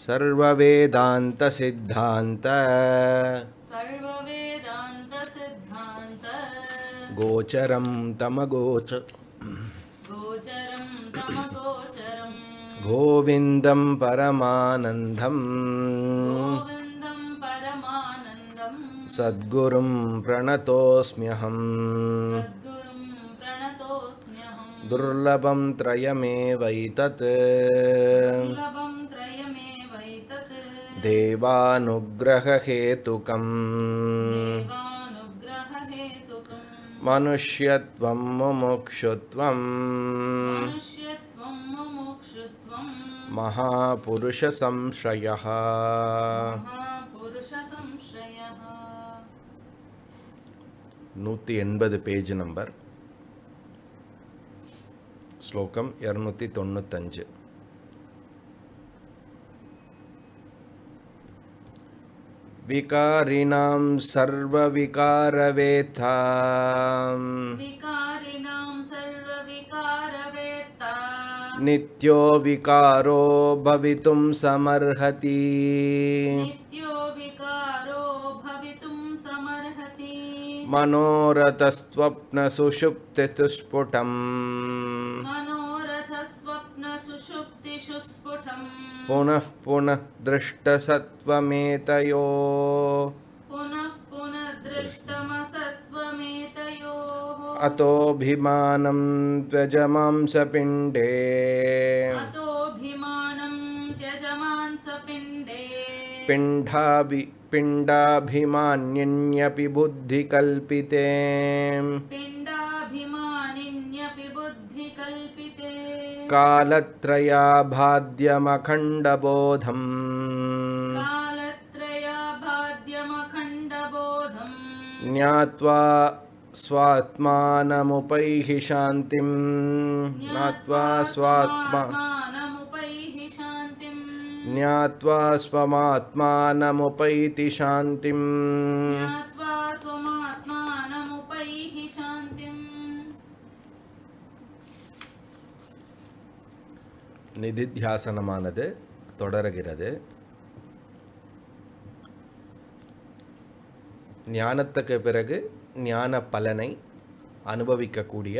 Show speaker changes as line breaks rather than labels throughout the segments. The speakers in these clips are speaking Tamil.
गोचरं तमगोच गोविन्दं परमानन्दम् सद्गुरुं प्रणतोऽस्म्यहम् दुर्लभं त्रयमेवैतत् देवानुग्रहहेतुकम् मनुष्यत्वं मुमुक्षुत्वं महापुरुषसंशयः नूत पेज् नम्बर् श्लोकं इरनूते अस्ति विकारिणां सर्वविकारवेत्ता नित्यो विकारो भवितुं समर्हति सुषुप्ति
सुषुप्तिसुस्फुटम्
पुनः पुनः दृष्टसत्वमेतयो अतोऽभिमानं द्व्यजमांसपिण्डे पिण्डाभि पिण्डाभिमान्यन्यपि बुद्धिकल्पिते कालत्रयाभाद्यमखण्डबोधम् स्वात्मानमुपैः स्वात्मा ज्ञात्वा स्वमात्मानमुपैति शान्तिम् நிதித்தியாசனமானது தொடர்கிறது ஞானத்துக்கு பிறகு ஞான பலனை அனுபவிக்கக்கூடிய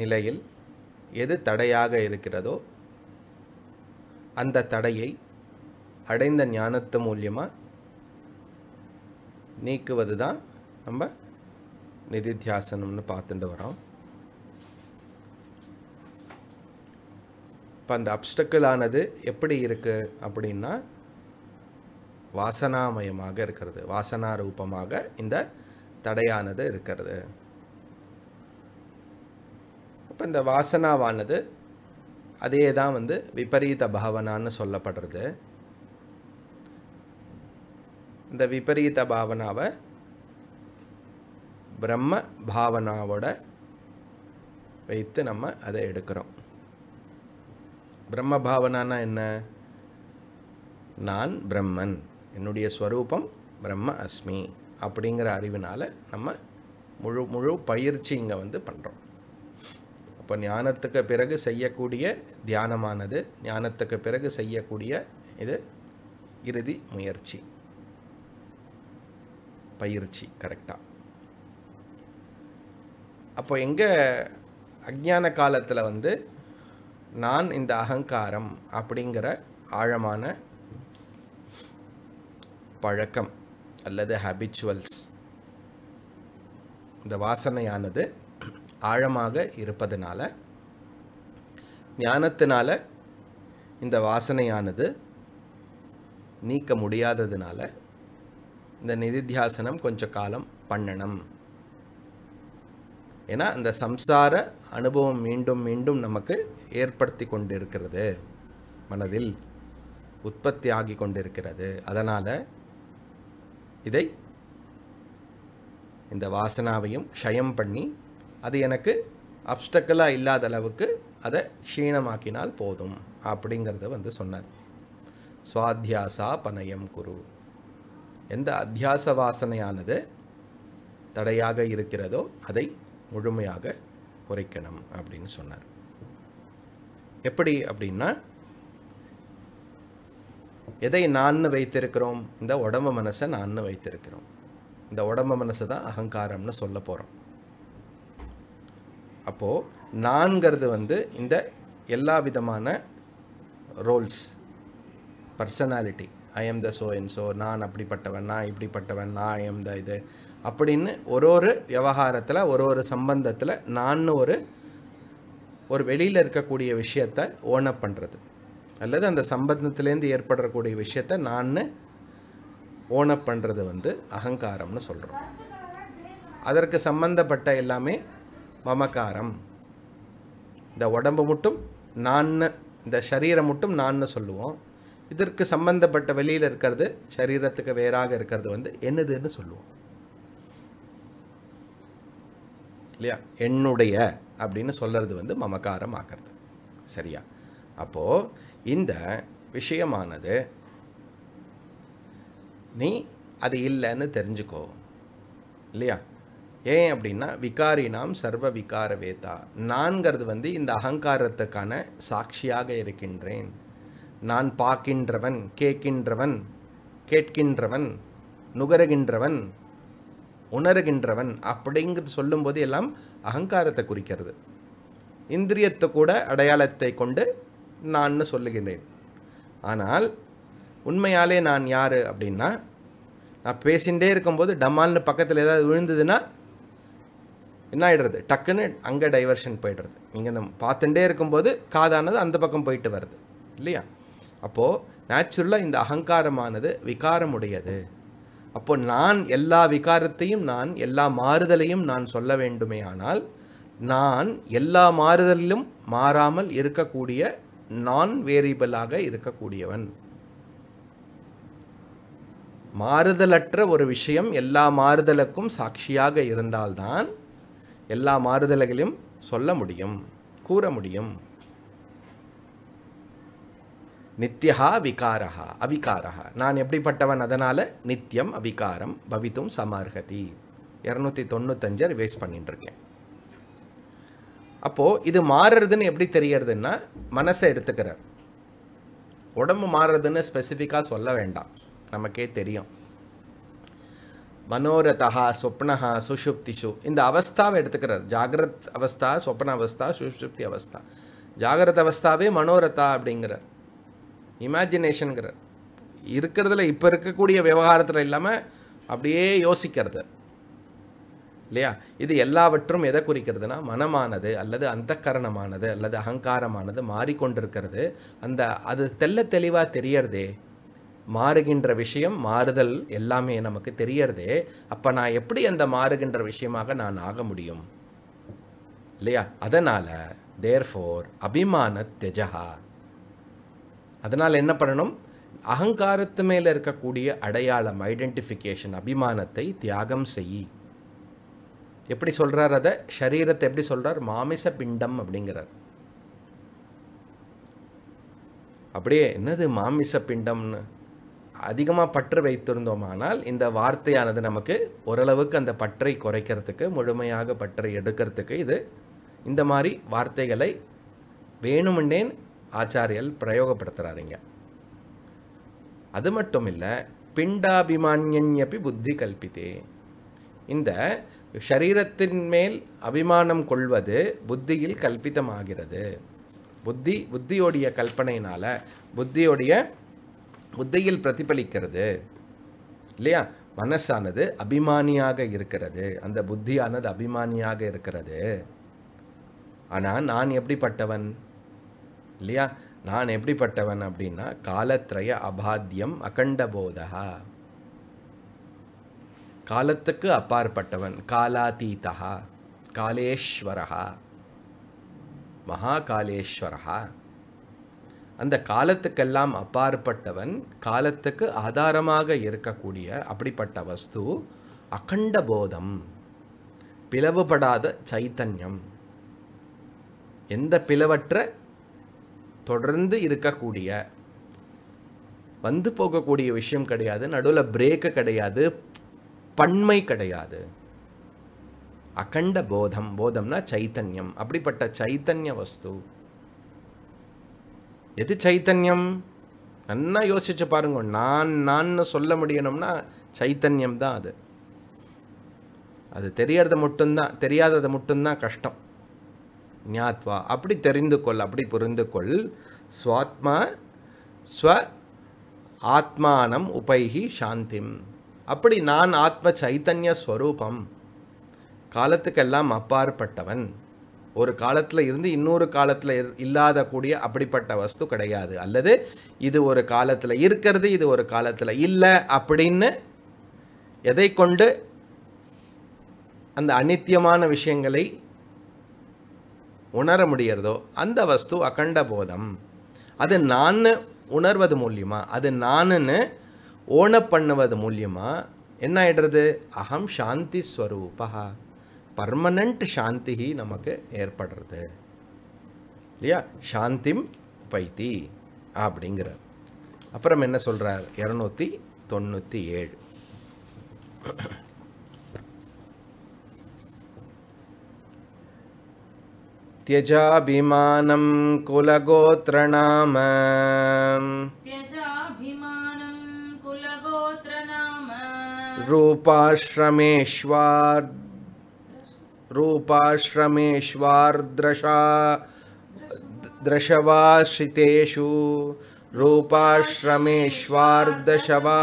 நிலையில் எது தடையாக இருக்கிறதோ அந்த தடையை அடைந்த ஞானத்து மூலியமாக நீக்குவது தான் நம்ம நிதித்தியாசனம்னு பார்த்துட்டு வரோம் இப்போ அந்த அப்டக்கிள் ஆனது எப்படி இருக்குது அப்படின்னா வாசனாமயமாக இருக்கிறது வாசனா ரூபமாக இந்த தடையானது இருக்கிறது அப்போ இந்த வாசனாவானது அதே தான் வந்து விபரீத பாவனான்னு சொல்லப்படுறது இந்த விபரீத பாவனாவை பிரம்ம பாவனாவோட வைத்து நம்ம அதை எடுக்கிறோம் பிரம்ம பாவனானா என்ன நான் பிரம்மன் என்னுடைய ஸ்வரூபம் பிரம்ம அஸ்மி அப்படிங்கிற அறிவினால் நம்ம முழு முழு பயிற்சி இங்கே வந்து பண்ணுறோம் அப்போ ஞானத்துக்கு பிறகு செய்யக்கூடிய தியானமானது ஞானத்துக்கு பிறகு செய்யக்கூடிய இது இறுதி முயற்சி பயிற்சி கரெக்டாக அப்போ எங்கே அஜான காலத்தில் வந்து நான் இந்த அகங்காரம் அப்படிங்கிற ஆழமான பழக்கம் அல்லது ஹேபிச்சுவல்ஸ் இந்த வாசனையானது ஆழமாக இருப்பதனால ஞானத்தினால இந்த வாசனையானது நீக்க முடியாததுனால இந்த நிதித்தியாசனம் கொஞ்ச காலம் பண்ணணும் ஏன்னா இந்த சம்சார அனுபவம் மீண்டும் மீண்டும் நமக்கு ஏற்படுத்தி கொண்டிருக்கிறது மனதில் உற்பத்தி ஆகி கொண்டிருக்கிறது அதனால் இதை இந்த வாசனாவையும் க்ஷயம் பண்ணி அது எனக்கு அப்டக்கலாக இல்லாத அளவுக்கு அதை க்ஷீணமாக்கினால் போதும் அப்படிங்கிறத வந்து சொன்னார் சுவாத்தியாசா பனயம் குரு எந்த அத்தியாச வாசனையானது தடையாக இருக்கிறதோ அதை முழுமையாக குறைக்கணும் அப்படின்னு சொன்னார் எப்படி அப்படின்னா எதை நான்னு வைத்திருக்கிறோம் இந்த உடம்பு மனசை நான்னு வைத்திருக்கிறோம் இந்த உடம்பு மனசு தான் அகங்காரம்னு சொல்ல போகிறோம் அப்போது நான்கிறது வந்து இந்த எல்லா விதமான roles personality I am the so and so நான் அப்படிப்பட்டவன் நான் இப்படிப்பட்டவன் நான் ஐ எம் த இது அப்படின்னு ஒரு ஒரு விவகாரத்தில் ஒரு ஒரு சம்பந்தத்தில் நான் ஒரு ஒரு வெளியில் இருக்கக்கூடிய விஷயத்த ஓனப் பண்ணுறது அல்லது அந்த சம்பந்தத்துலேருந்து ஏற்படக்கூடிய விஷயத்த நான் ஓனப் பண்ணுறது வந்து அகங்காரம்னு சொல்கிறோம் அதற்கு சம்பந்தப்பட்ட எல்லாமே மமக்காரம் இந்த உடம்பு மட்டும் நான் இந்த சரீரம் மட்டும் நான் சொல்லுவோம் இதற்கு சம்பந்தப்பட்ட வெளியில் இருக்கிறது சரீரத்துக்கு வேறாக இருக்கிறது வந்து என்னதுன்னு சொல்லுவோம் இல்லையா என்னுடைய அப்படின்னு சொல்கிறது வந்து மமக்காரம் ஆக்கிறது சரியா அப்போது இந்த விஷயமானது நீ அது இல்லைன்னு தெரிஞ்சுக்கோ இல்லையா ஏன் அப்படின்னா விகாரி நாம் சர்வ விகார வேதா நான்கிறது வந்து இந்த அகங்காரத்துக்கான சாட்சியாக இருக்கின்றேன் நான் பார்க்கின்றவன் கேட்கின்றவன் கேட்கின்றவன் நுகருகின்றவன் உணர்கின்றவன் அப்படிங்கிறது சொல்லும்போது எல்லாம் அகங்காரத்தை குறிக்கிறது இந்திரியத்தை கூட அடையாளத்தை கொண்டு நான் சொல்லுகின்றேன் ஆனால் உண்மையாலே நான் யார் அப்படின்னா நான் பேசிகிட்டே இருக்கும்போது டமால்னு பக்கத்தில் ஏதாவது விழுந்ததுன்னா என்ன ஆகிடுறது டக்குன்னு அங்கே டைவர்ஷன் போயிடுறது நீங்கள் இந்த பார்த்துட்டே இருக்கும்போது காதானது அந்த பக்கம் போயிட்டு வருது இல்லையா அப்போது நேச்சுரலாக இந்த அகங்காரமானது விகாரமுடையது அப்போ நான் எல்லா விகாரத்தையும் நான் எல்லா மாறுதலையும் நான் சொல்ல வேண்டுமே ஆனால் நான் எல்லா மாறுதலிலும் மாறாமல் இருக்கக்கூடிய நான் வேரியபிளாக இருக்கக்கூடியவன் மாறுதலற்ற ஒரு விஷயம் எல்லா மாறுதலுக்கும் சாட்சியாக இருந்தால்தான் எல்லா மாறுதல்களையும் சொல்ல முடியும் கூற முடியும் நித்யா விகாரா அவிகாரா நான் எப்படிப்பட்டவன் அதனால் நித்தியம் அவிகாரம் பவித்தும் சமார்கதி இரநூத்தி தொண்ணூத்தஞ்சர் வேஸ்ட் பண்ணிட்டுருக்கேன் அப்போது இது மாறுறதுன்னு எப்படி தெரியறதுன்னா மனசை எடுத்துக்கிறார் உடம்பு மாறுறதுன்னு ஸ்பெசிஃபிக்காக சொல்ல வேண்டாம் நமக்கே தெரியும் மனோரதா சொப்னஹா சுஷுப்திஷு இந்த அவஸ்தாவை எடுத்துக்கிறார் ஜாகிரத் அவஸ்தா சொப்ன அவஸ்தா சுஷுப்தி அவஸ்தா ஜாகிரத அவஸ்தாவே மனோரதா அப்படிங்கிறார் இமேஜினேஷனுங்கிற இருக்கிறதுல இப்போ இருக்கக்கூடிய விவகாரத்தில் இல்லாமல் அப்படியே யோசிக்கிறது இல்லையா இது எல்லாவற்றும் எதை குறிக்கிறதுனா மனமானது அல்லது அந்த கரணமானது அல்லது அகங்காரமானது மாறிக்கொண்டிருக்கிறது அந்த அது தெல்ல தெளிவாக தெரியறதே மாறுகின்ற விஷயம் மாறுதல் எல்லாமே நமக்கு தெரியறதே அப்போ நான் எப்படி அந்த மாறுகின்ற விஷயமாக நான் ஆக முடியும் இல்லையா அதனால் தேர்ஃபோர் அபிமான தெஜகா அதனால் என்ன பண்ணணும் அகங்காரத்து மேலே இருக்கக்கூடிய அடையாளம் ஐடென்டிஃபிகேஷன் அபிமானத்தை தியாகம் செய் எப்படி சொல்கிறார் அதை சரீரத்தை எப்படி சொல்கிறார் மாமிச பிண்டம் அப்படிங்கிறார் அப்படியே என்னது மாமிச பிண்டம்னு அதிகமாக பற்று வைத்திருந்தோமானால் இந்த வார்த்தையானது நமக்கு ஓரளவுக்கு அந்த பற்றை குறைக்கிறதுக்கு முழுமையாக பற்றை எடுக்கிறதுக்கு இது இந்த மாதிரி வார்த்தைகளை வேணுமென்னேன் ஆச்சாரியல் பிரயோகப்படுத்துகிறாருங்க அது மட்டும் இல்லை பிண்டாபிமான்யப்பி புத்தி கல்பித்தே இந்த சரீரத்தின் மேல் அபிமானம் கொள்வது புத்தியில் கல்பித்தமாகிறது புத்தி புத்தியோடைய கல்பனையினால் புத்தியோடைய புத்தியில் பிரதிபலிக்கிறது இல்லையா மனசானது அபிமானியாக இருக்கிறது அந்த புத்தியானது அபிமானியாக இருக்கிறது ஆனால் நான் எப்படிப்பட்டவன் இல்லையா நான் எப்படிப்பட்டவன் அப்படின்னா காலத்ரய அபாத்தியம் அகண்டபோதா காலத்துக்கு அப்பாற்பட்டவன் காலாதீதா காலேஸ்வரா மகாகாலேஸ்வரா அந்த காலத்துக்கெல்லாம் அப்பாற்பட்டவன் காலத்துக்கு ஆதாரமாக இருக்கக்கூடிய அப்படிப்பட்ட வஸ்து அகண்ட போதம் பிளவுபடாத சைத்தன்யம் எந்த பிளவற்ற தொடர்ந்து இருக்கக்கூடிய வந்து போகக்கூடிய விஷயம் கிடையாது நடுவில் பிரேக்கு கிடையாது பண்மை கிடையாது அகண்ட போதம் போதம்னா சைத்தன்யம் அப்படிப்பட்ட சைத்தன்ய வஸ்து எது சைத்தன்யம் நல்லா யோசிச்சு பாருங்க நான் நான் சொல்ல முடியணும்னா சைத்தன்யம் தான் அது அது தெரியறது மட்டும்தான் தெரியாதது மட்டும்தான் கஷ்டம் ஞாத்வா அப்படி தெரிந்து கொள் அப்படி புரிந்து கொள் ஸ்வாத்மா ஸ்வ ஆத்மானம் உபைகி சாந்திம் அப்படி நான் ஆத்ம சைத்தன்ய ஸ்வரூபம் காலத்துக்கெல்லாம் அப்பாற்பட்டவன் ஒரு காலத்தில் இருந்து இன்னொரு காலத்தில் இல்லாத கூடிய அப்படிப்பட்ட வஸ்து கிடையாது அல்லது இது ஒரு காலத்தில் இருக்கிறது இது ஒரு காலத்தில் இல்லை அப்படின்னு எதை கொண்டு அந்த அனித்தியமான விஷயங்களை உணர முடியிறதோ அந்த வஸ்து அகண்ட போதம் அது நான் உணர்வது மூலியமாக அது நானுன்னு ஓன பண்ணுவது மூலியமாக என்ன ஆகிடுறது அகம் சாந்தி ஸ்வரூபா பர்மனண்ட் சாந்தி நமக்கு ஏற்படுறது இல்லையா சாந்திம் பைத்தி அப்படிங்கிறார் அப்புறம் என்ன சொல்கிறார் இரநூத்தி தொண்ணூற்றி ஏழு त्यजाभिमानं कुलगोत्रनाम नाम रूपाश्रमेष्वार्दशादशवा श्रितेषु रूपाश्रमेष्वार्दशवा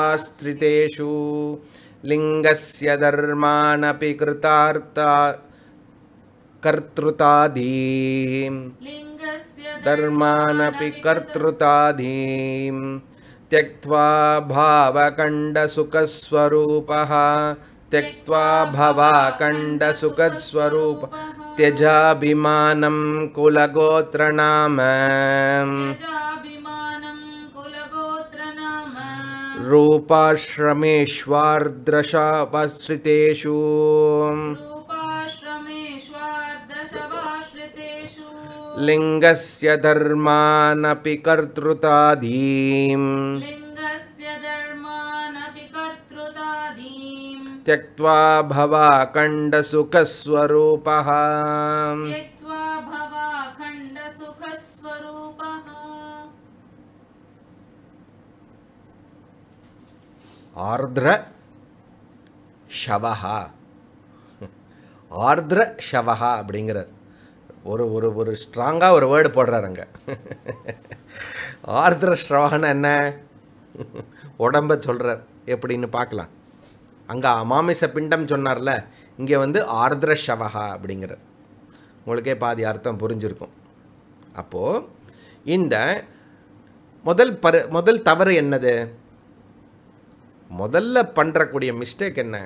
लिङ्गस्य दर्मानपि कृतार्ता कर्तृताधिं धर्मानपि कर्तृताधीं त्यक्त्वा भावकण्डसुखस्वरूपः त्यक्त्वा भवाखण्डसुखस्वरूप त्यजाभिमानं कुलगोत्रनाम रूपाश्रमेष्वार्द्रशापश्रितेषु लिङ्गस्य धर्मानपि कर्तृतादीं त्यक्त्वा आर्द्र शवः आर्द्रशवः अपि ஒரு ஒரு ஒரு ஸ்ட்ராங்காக ஒரு வேர்டு போடுறாருங்க ஆர்திர ஸ்ட்ராங்னா என்ன உடம்ப சொல்கிறார் எப்படின்னு பார்க்கலாம் அங்கே அமாமிச பிண்டம் சொன்னார்ல இங்கே வந்து ஆர்திர ஷவஹா அப்படிங்கிற உங்களுக்கே பாதி அர்த்தம் புரிஞ்சிருக்கும் அப்போது இந்த முதல் பரு முதல் தவறு என்னது முதல்ல பண்ணுறக்கூடிய மிஸ்டேக் என்ன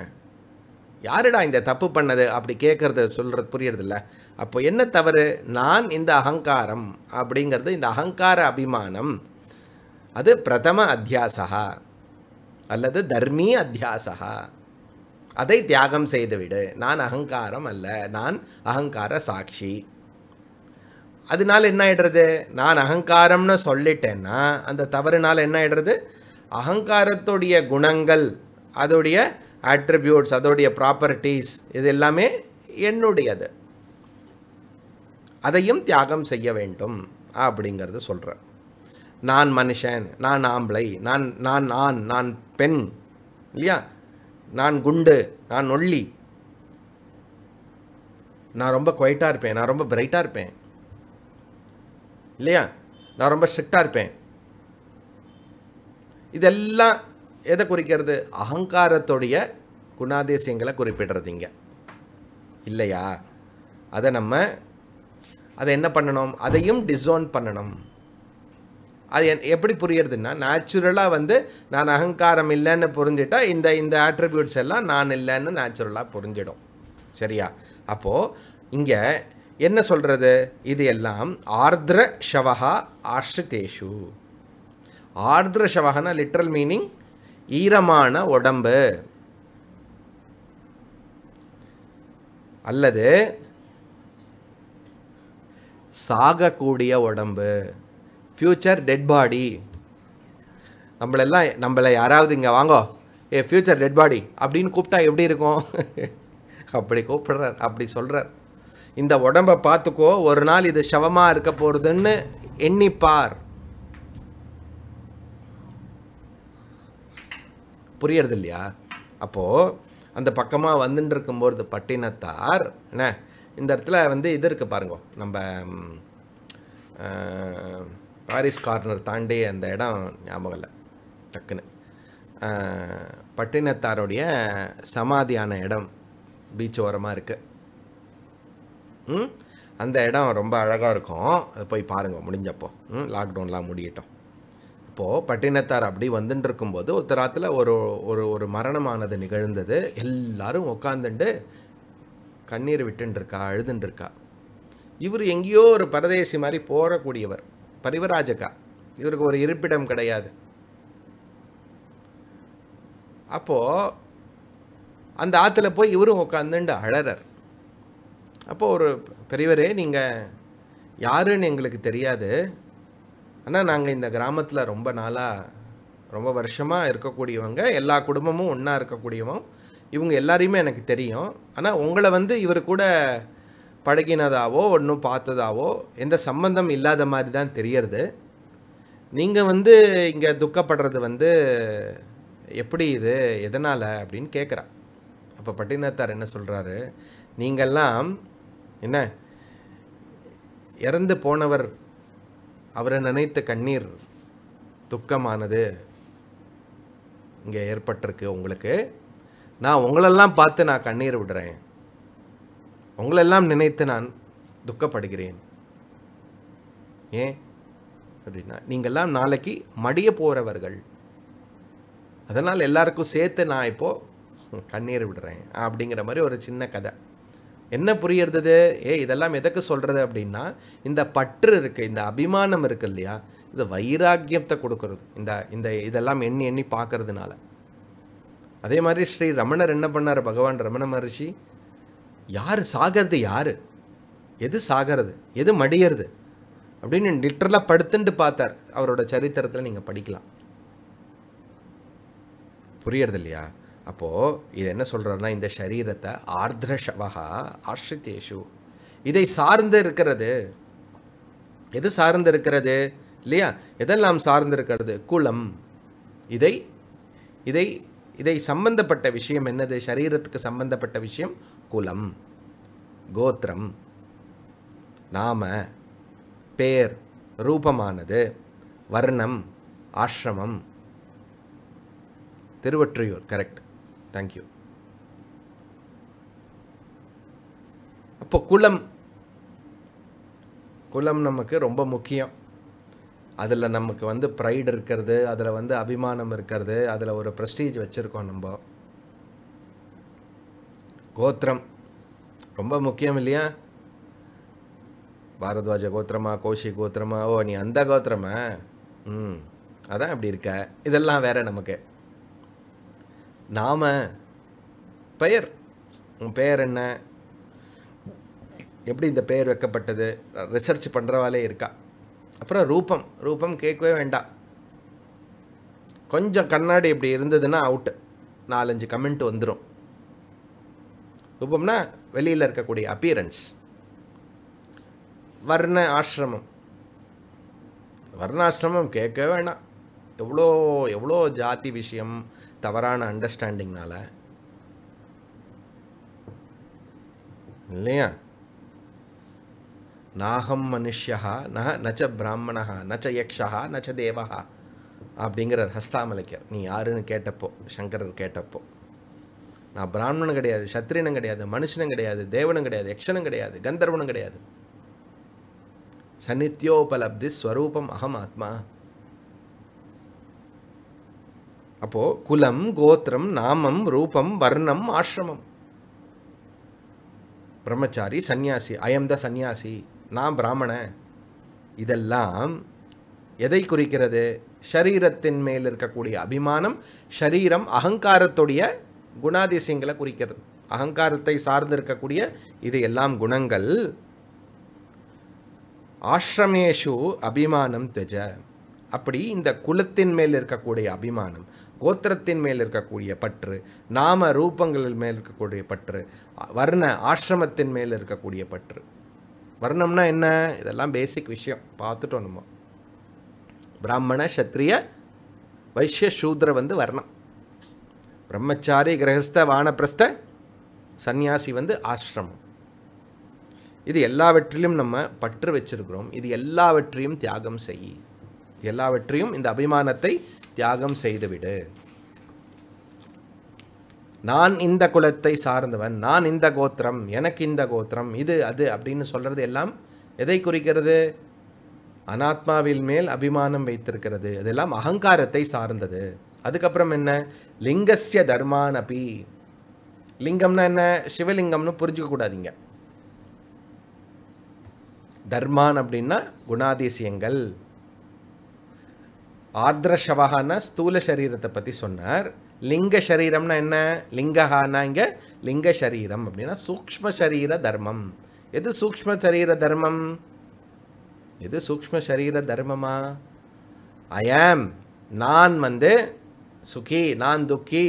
யாருடா இந்த தப்பு பண்ணது அப்படி கேட்குறது சொல்கிறது புரியறதில்ல அப்போ என்ன தவறு நான் இந்த அகங்காரம் அப்படிங்கிறது இந்த அகங்கார அபிமானம் அது பிரதம அத்தியாசகா அல்லது தர்மீ அத்தியாசகா அதை தியாகம் செய்துவிடு நான் அகங்காரம் அல்ல நான் அகங்கார சாட்சி அதனால் என்ன ஆகிடுறது நான் அகங்காரம்னு சொல்லிட்டேன்னா அந்த தவறுனால் என்ன ஆகிடுறது அகங்காரத்துடைய குணங்கள் அதோடைய அட்ரிபியூட்ஸ் அதோடைய ப்ராப்பர்ட்டிஸ் இது எல்லாமே என்னுடையது அதையும் தியாகம் செய்ய வேண்டும் அப்படிங்கிறத சொல்கிறேன் நான் மனுஷன் நான் ஆம்பளை நான் நான் ஆண் நான் பெண் இல்லையா நான் குண்டு நான் ஒல்லி நான் ரொம்ப குவைட்டாக இருப்பேன் நான் ரொம்ப பிரைட்டாக இருப்பேன் இல்லையா நான் ரொம்ப ஸ்ட்ரிக்டாக இருப்பேன் இதெல்லாம் எதை குறிக்கிறது அகங்காரத்துடைய குணாதிசயங்களை இங்கே இல்லையா அதை நம்ம அதை என்ன பண்ணணும் அதையும் டிசோன் பண்ணணும் அது எப்படி புரியறதுன்னா நேச்சுரலாக வந்து நான் அகங்காரம் இல்லைன்னு புரிஞ்சிட்டால் இந்த இந்த ஆட்ரிபியூட்ஸ் எல்லாம் நான் இல்லைன்னு நேச்சுரலாக புரிஞ்சிடும் சரியா அப்போது இங்கே என்ன சொல்கிறது இது எல்லாம் ஆர்திர ஷவஹா ஆஷ்ரிதேஷு ஆர்திர ஷவஹனா லிட்ரல் மீனிங் ஈரமான உடம்பு அல்லது சாகக்கூடிய உடம்பு ஃப்யூச்சர் டெட் பாடி நம்மளெல்லாம் நம்மளை யாராவது இங்கே வாங்கோ ஏ ஃப்யூச்சர் டெட் பாடி அப்படின்னு கூப்பிட்டா எப்படி இருக்கும் அப்படி கூப்பிடுறார் அப்படி சொல்கிறார் இந்த உடம்பை பார்த்துக்கோ ஒரு நாள் இது சவமாக இருக்க போகிறதுன்னு எண்ணிப்பார் புரியறது இல்லையா அப்போது அந்த பக்கமாக வந்துட்டு இருக்கும்போது பட்டினத்தார் என்ன இந்த இடத்துல வந்து இது இருக்குது பாருங்க நம்ம பாரிஸ் கார்னர் தாண்டி அந்த இடம் ஞாபகம் இல்லை டக்குன்னு பட்டினத்தாருடைய சமாதியான இடம் பீச் ஓரமாக இருக்குது ம் அந்த இடம் ரொம்ப அழகாக இருக்கும் அதை போய் பாருங்கள் முடிஞ்சப்போ ம் லாக்டவுன்லாம் முடியட்டும் அப்போது பட்டினத்தார் அப்படி வந்துட்டு இருக்கும்போது உத்தராத்தில் ஒரு ஒரு ஒரு மரணமானது நிகழ்ந்தது எல்லாரும் உக்காந்துண்டு கண்ணீர் விட்டுருக்கா அழுதுன்ட்டுருக்கா இவர் எங்கேயோ ஒரு பரதேசி மாதிரி போகக்கூடியவர் பரிவராஜக்கா இவருக்கு ஒரு இருப்பிடம் கிடையாது அப்போது அந்த ஆற்றுல போய் இவரும் உட்காந்துண்டு அழறர் அப்போது ஒரு பெரியவரே நீங்கள் யாருன்னு எங்களுக்கு தெரியாது ஆனால் நாங்கள் இந்த கிராமத்தில் ரொம்ப நாளாக ரொம்ப வருஷமாக இருக்கக்கூடியவங்க எல்லா குடும்பமும் ஒன்றா இருக்கக்கூடியவங்க இவங்க எல்லாரையுமே எனக்கு தெரியும் ஆனால் உங்களை வந்து இவர் கூட பழகினதாவோ ஒன்றும் பார்த்ததாவோ எந்த சம்பந்தம் இல்லாத மாதிரி தான் தெரியறது நீங்கள் வந்து இங்கே துக்கப்படுறது வந்து எப்படி இது எதனால் அப்படின்னு கேட்குறா அப்போ பட்டினத்தார் என்ன சொல்கிறாரு நீங்கள்லாம் என்ன இறந்து போனவர் அவரை நினைத்த கண்ணீர் துக்கமானது இங்கே ஏற்பட்டிருக்கு உங்களுக்கு நான் உங்களெல்லாம் பார்த்து நான் கண்ணீர் விடுறேன் உங்களெல்லாம் நினைத்து நான் துக்கப்படுகிறேன் ஏன் அப்படின்னா நீங்கள்லாம் நாளைக்கு மடிய போகிறவர்கள் அதனால் எல்லாருக்கும் சேர்த்து நான் இப்போது கண்ணீர் விடுறேன் அப்படிங்கிற மாதிரி ஒரு சின்ன கதை என்ன புரியறது ஏ இதெல்லாம் எதற்கு சொல்கிறது அப்படின்னா இந்த பற்று இருக்குது இந்த அபிமானம் இருக்குது இல்லையா இது வைராக்கியத்தை கொடுக்கறது இந்த இந்த இதெல்லாம் எண்ணி எண்ணி பார்க்கறதுனால அதே மாதிரி ஸ்ரீ ரமணர் என்ன பண்ணார் பகவான் ரமண மகர்ஷி யார் சாகிறது யார் எது சாகிறது எது மடியறது அப்படின்னு லிட்டரலாக படுத்துட்டு பார்த்தார் அவரோட சரித்திரத்தில் நீங்கள் படிக்கலாம் புரியறது இல்லையா அப்போது இது என்ன சொல்கிறோன்னா இந்த சரீரத்தை ஆர்திர சவகா ஆஷ்ரித்தேஷு இதை சார்ந்து இருக்கிறது எது சார்ந்து இருக்கிறது இல்லையா எதெல்லாம் சார்ந்து இருக்கிறது குளம் இதை இதை இதை சம்பந்தப்பட்ட விஷயம் என்னது சரீரத்துக்கு சம்பந்தப்பட்ட விஷயம் குலம் கோத்திரம் நாம பேர் ரூபமானது வர்ணம் ஆசிரமம் திருவற்றியூர் கரெக்ட் தேங்க்யூ அப்போ குலம் குலம் நமக்கு ரொம்ப முக்கியம் அதில் நமக்கு வந்து ப்ரைடு இருக்கிறது அதில் வந்து அபிமானம் இருக்கிறது அதில் ஒரு ப்ரெஸ்டீஜ் வச்சுருக்கோம் நம்ம கோத்திரம் ரொம்ப முக்கியம் இல்லையா பாரத்வாஜ கோத்திரமா கோஷி கோத்திரமா ஓ நீ அந்த கோத்திரமா ம் அதான் இப்படி இருக்க இதெல்லாம் வேறு நமக்கு நாம பெயர் உன் பெயர் என்ன எப்படி இந்த பெயர் வைக்கப்பட்டது ரிசர்ச் பண்ணுறவாலே இருக்கா அப்புறம் ரூபம் ரூபம் கேட்கவே வேண்டாம் கொஞ்சம் கண்ணாடி இப்படி இருந்ததுன்னா அவுட்டு நாலஞ்சு கமெண்ட் வந்துடும் ரூபம்னா வெளியில் இருக்கக்கூடிய அப்பியரன்ஸ் வர்ண ஆசிரமம் வர்ணாசிரமம் கேட்க வேணாம் எவ்வளோ எவ்வளோ ஜாதி விஷயம் தவறான அண்டர்ஸ்டாண்டிங்னால் இல்லையா நாகம் மனுஷா ந நச்ச பிராமணா நச்ச யக்ஷா நச்ச தேவகா அப்படிங்கிறார் ஹஸ்தாமலைக்கர் நீ யாருன்னு கேட்டப்போ சங்கரர் கேட்டப்போ நான் பிராமணன் கிடையாது சத்திரியனும் கிடையாது மனுஷனும் கிடையாது தேவனும் கிடையாது யக்ஷனும் கிடையாது கந்தர்வனும் கிடையாது சன்னித்யோபலப்தி ஸ்வரூபம் அகம் ஆத்மா அப்போது குலம் கோத்திரம் நாமம் ரூபம் வர்ணம் ஆசிரமம் பிரம்மச்சாரி சந்நியாசி ஐஎம் த சந்நியாசி நான் பிராமண இதெல்லாம் எதை குறிக்கிறது ஷரீரத்தின் மேல் இருக்கக்கூடிய அபிமானம் ஷரீரம் அகங்காரத்துடைய குணாதிசயங்களை குறிக்கிறது அகங்காரத்தை சார்ந்து இருக்கக்கூடிய இது எல்லாம் குணங்கள் ஆசிரமேஷு அபிமானம் தெஜ அப்படி இந்த குலத்தின் மேல் இருக்கக்கூடிய அபிமானம் கோத்திரத்தின் மேல் இருக்கக்கூடிய பற்று நாம ரூபங்களில் மேல் இருக்கக்கூடிய பற்று வர்ண ஆசிரமத்தின் மேல் இருக்கக்கூடிய பற்று வர்ணம்னா என்ன இதெல்லாம் பேசிக் விஷயம் பார்த்துட்டோம் நம்ம பிராமண சத்திரிய வைஷ்ய சூத்ர வந்து வர்ணம் பிரம்மச்சாரி கிரகஸ்த வானப்பிரஸ்த சந்நியாசி வந்து ஆசிரமம் இது எல்லாவற்றிலும் நம்ம பற்று வச்சிருக்கிறோம் இது எல்லாவற்றையும் தியாகம் செய் எல்லாவற்றையும் இந்த அபிமானத்தை தியாகம் செய்துவிடு நான் இந்த குலத்தை சார்ந்தவன் நான் இந்த கோத்திரம் எனக்கு இந்த கோத்திரம் இது அது அப்படின்னு சொல்கிறது எல்லாம் எதை குறிக்கிறது அனாத்மாவில் மேல் அபிமானம் வைத்திருக்கிறது அதெல்லாம் அகங்காரத்தை சார்ந்தது அதுக்கப்புறம் என்ன லிங்கசிய தர்மான் அபி லிங்கம்னா என்ன சிவலிங்கம்னு புரிஞ்சுக்க கூடாதீங்க தர்மான் அப்படின்னா குணாதிசயங்கள் ஆர்திரஷவகான்னா ஸ்தூல சரீரத்தை பற்றி சொன்னார் லிங்க சரீரம்னா என்ன லிங்கஹானா இங்கே லிங்க சரீரம் அப்படின்னா சூக்ம சரீர தர்மம் எது சூக்ம சரீர தர்மம் எது சூக்ம சரீர தர்மமா ஐ ஆம் நான் வந்து சுகி நான் துக்கி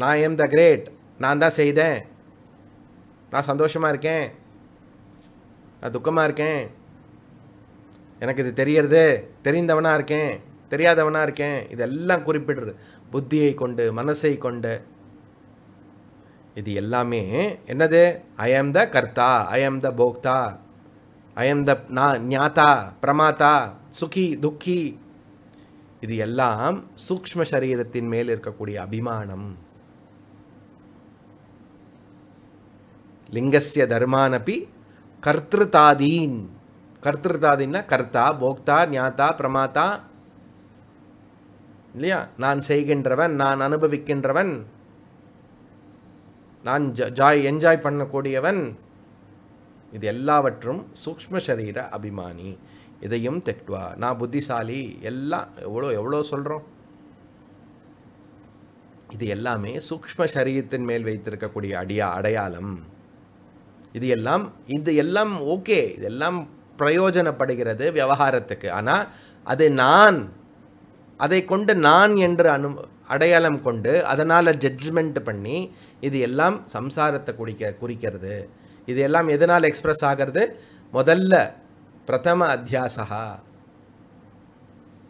நான் எம் த கிரேட் நான் தான் செய்தேன் நான் சந்தோஷமாக இருக்கேன் நான் துக்கமாக இருக்கேன் எனக்கு இது தெரியறது தெரிந்தவனாக இருக்கேன் தெரியாதவனாக இருக்கேன் இதெல்லாம் குறிப்பிடுறது புத்தியை கொண்டு மனசை கொண்டு இது எல்லாமே என்னது ஐ த கர்த்தா ஐ த போக்தா ஐ த நா ஞாத்தா பிரமாத்தா சுகி துக்கி இது எல்லாம் சூக்ம சரீரத்தின் மேல் இருக்கக்கூடிய அபிமானம் தர்மான் தர்மானபி கர்த்திருதாதீன் கர்த்திருத்தாதின்னா கர்த்தா போக்தா ஞாத்தா பிரமாத்தா இல்லையா நான் செய்கின்றவன் நான் அனுபவிக்கின்றவன் நான் ஜாய் என்ஜாய் பண்ணக்கூடியவன் இது எல்லாவற்றும் சூக்ம சரீர அபிமானி இதையும் தெட்டுவா நான் புத்திசாலி எல்லாம் எவ்வளோ எவ்வளோ சொல்கிறோம் இது எல்லாமே சூக்ம சரீரத்தின் மேல் வைத்திருக்கக்கூடிய அடியா அடையாளம் இது எல்லாம் இது எல்லாம் ஓகே இதெல்லாம் பிரயோஜனப்படுகிறது விவகாரத்துக்கு ஆனால் அது நான் அதை கொண்டு நான் என்று அனு அடையாளம் கொண்டு அதனால் ஜட்ஜ்மெண்ட் பண்ணி இது எல்லாம் சம்சாரத்தை குடிக்க குறிக்கிறது இது எல்லாம் எதனால் எக்ஸ்பிரஸ் ஆகிறது முதல்ல பிரதம அத்தியாசகா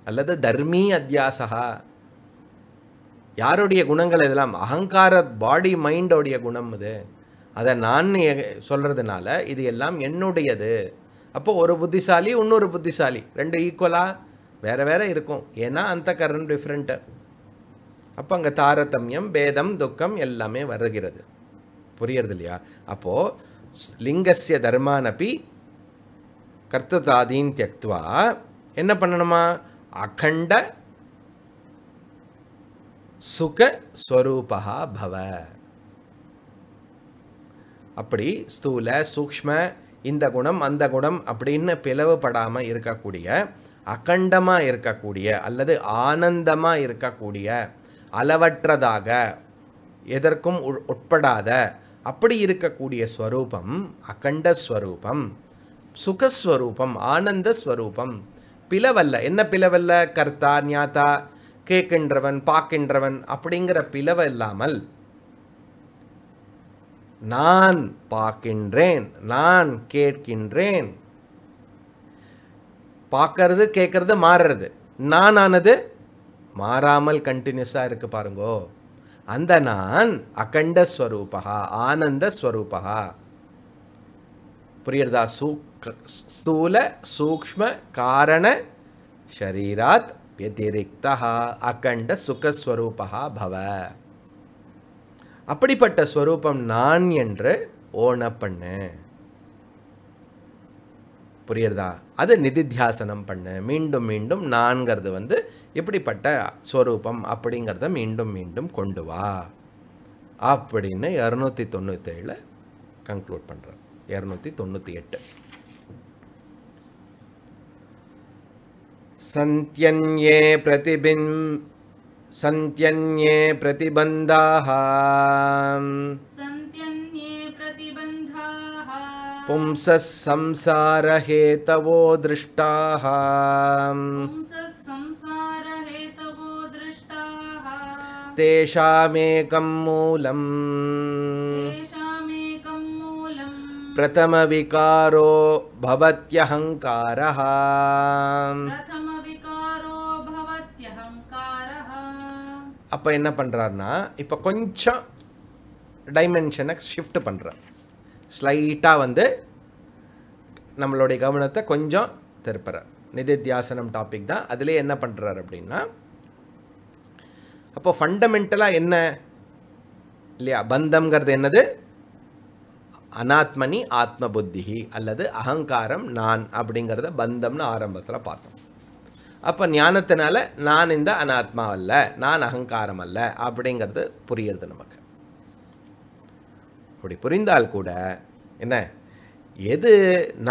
அல்லது தர்மீ அத்தியாசா யாருடைய குணங்கள் இதெல்லாம் அகங்கார பாடி மைண்டோடைய குணம் இது அதை நான் சொல்கிறதுனால இது எல்லாம் என்னுடையது அப்போ ஒரு புத்திசாலி இன்னொரு புத்திசாலி ரெண்டு ஈக்குவலாக வேறு வேறு இருக்கும் ஏன்னா அந்த கரண்ட் டிஃப்ரெண்ட்டு அப்போ அங்கே தாரதமியம் பேதம் துக்கம் எல்லாமே வருகிறது புரியறது இல்லையா அப்போது தர்மான் தர்மானப்பி கர்த்ததாதீன் தியக்துவா என்ன பண்ணணுமா அகண்ட சுக ஸ்வரூபா பவ அப்படி ஸ்தூல சூக்ம இந்த குணம் அந்த குணம் அப்படின்னு பிளவுபடாமல் இருக்கக்கூடிய அகண்டமாக இருக்கக்கூடிய அல்லது ஆனந்தமாக இருக்கக்கூடிய அளவற்றதாக எதற்கும் உட்படாத அப்படி இருக்கக்கூடிய ஸ்வரூபம் அகண்ட ஸ்வரூபம் சுகஸ்வரூபம் ஆனந்த ஸ்வரூபம் பிளவல்ல என்ன பிளவல்ல கர்த்தா ஞாத்தா கேட்கின்றவன் பார்க்கின்றவன் அப்படிங்கிற பிளவு இல்லாமல் நான் பார்க்கின்றேன் நான் கேட்கின்றேன் பார்க்கறது கேட்கறது மாறுறது நான் ஆனது மாறாமல் கண்டினியூஸாக இருக்குது பாருங்கோ அந்த நான் அகண்ட ஸ்வரூபா ஆனந்த ஸ்வரூபா புரியுறதா சூக் ஸ்தூல சூக்ம காரண ஷரீராத் வத்திரிக்தா அகண்ட சுகஸ்வரூபா பவ அப்படிப்பட்ட ஸ்வரூபம் நான் என்று ஓன பண்ணு புரியுறதா அது நிதித்தியாசனம் பண்ணு மீண்டும் மீண்டும் நான்கிறது வந்து இப்படிப்பட்ட ஸ்வரூபம் அப்படிங்கிறத மீண்டும் மீண்டும் கொண்டு வா அப்படின்னு இரநூத்தி தொண்ணூத்தேழு கன்க்ளூட் பண்ணுறேன் இரநூத்தி தொண்ணூற்றி எட்டு சந்தியன்யே பிரதிபிம் सन्त्यन्ये प्रतिबन्धाः पुंसः संसारहेतवो दृष्टाः तेषामेकं मूलम् प्रथमविकारो भवत्यहङ्कारः प्रथम அப்போ என்ன பண்ணுறாருனா இப்போ கொஞ்சம் டைமென்ஷனை ஷிஃப்ட் பண்ணுற ஸ்லைட்டாக வந்து நம்மளுடைய கவனத்தை கொஞ்சம் திருப்புற நிதித்தியாசனம் டாபிக் தான் அதிலே என்ன பண்ணுறாரு அப்படின்னா அப்போ ஃபண்டமெண்டலாக என்ன இல்லையா பந்தம்ங்கிறது என்னது அனாத்மனி ஆத்ம புத்திகி அல்லது அகங்காரம் நான் அப்படிங்கிறத பந்தம்னு ஆரம்பத்தில் பார்த்தோம் அப்போ ஞானத்தினால நான் இந்த அனாத்மா அல்ல நான் அகங்காரம் அல்ல அப்படிங்கிறது புரியுறது நமக்கு அப்படி புரிந்தால் கூட என்ன எது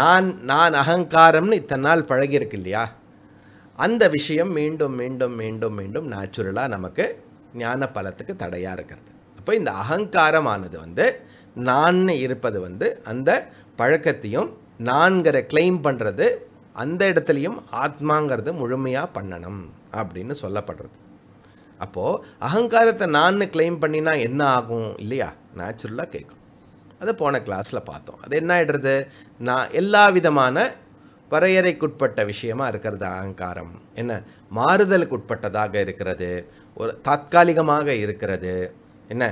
நான் நான் அகங்காரம்னு இத்தனை நாள் பழகியிருக்கு இல்லையா அந்த விஷயம் மீண்டும் மீண்டும் மீண்டும் மீண்டும் நேச்சுரலாக நமக்கு ஞான பலத்துக்கு தடையாக இருக்கிறது அப்போ இந்த அகங்காரமானது வந்து நான் இருப்பது வந்து அந்த பழக்கத்தையும் நான்கிற கிளைம் பண்ணுறது அந்த இடத்துலையும் ஆத்மாங்கிறது முழுமையாக பண்ணணும் அப்படின்னு சொல்லப்படுறது அப்போது அகங்காரத்தை நான் கிளைம் பண்ணினா என்ன ஆகும் இல்லையா நேச்சுரலாக கேட்கும் அதை போன கிளாஸில் பார்த்தோம் அது என்ன ஆகிடுறது நான் எல்லா விதமான வரையறைக்குட்பட்ட விஷயமா இருக்கிறது அகங்காரம் என்ன மாறுதலுக்கு உட்பட்டதாக இருக்கிறது ஒரு தற்காலிகமாக இருக்கிறது என்ன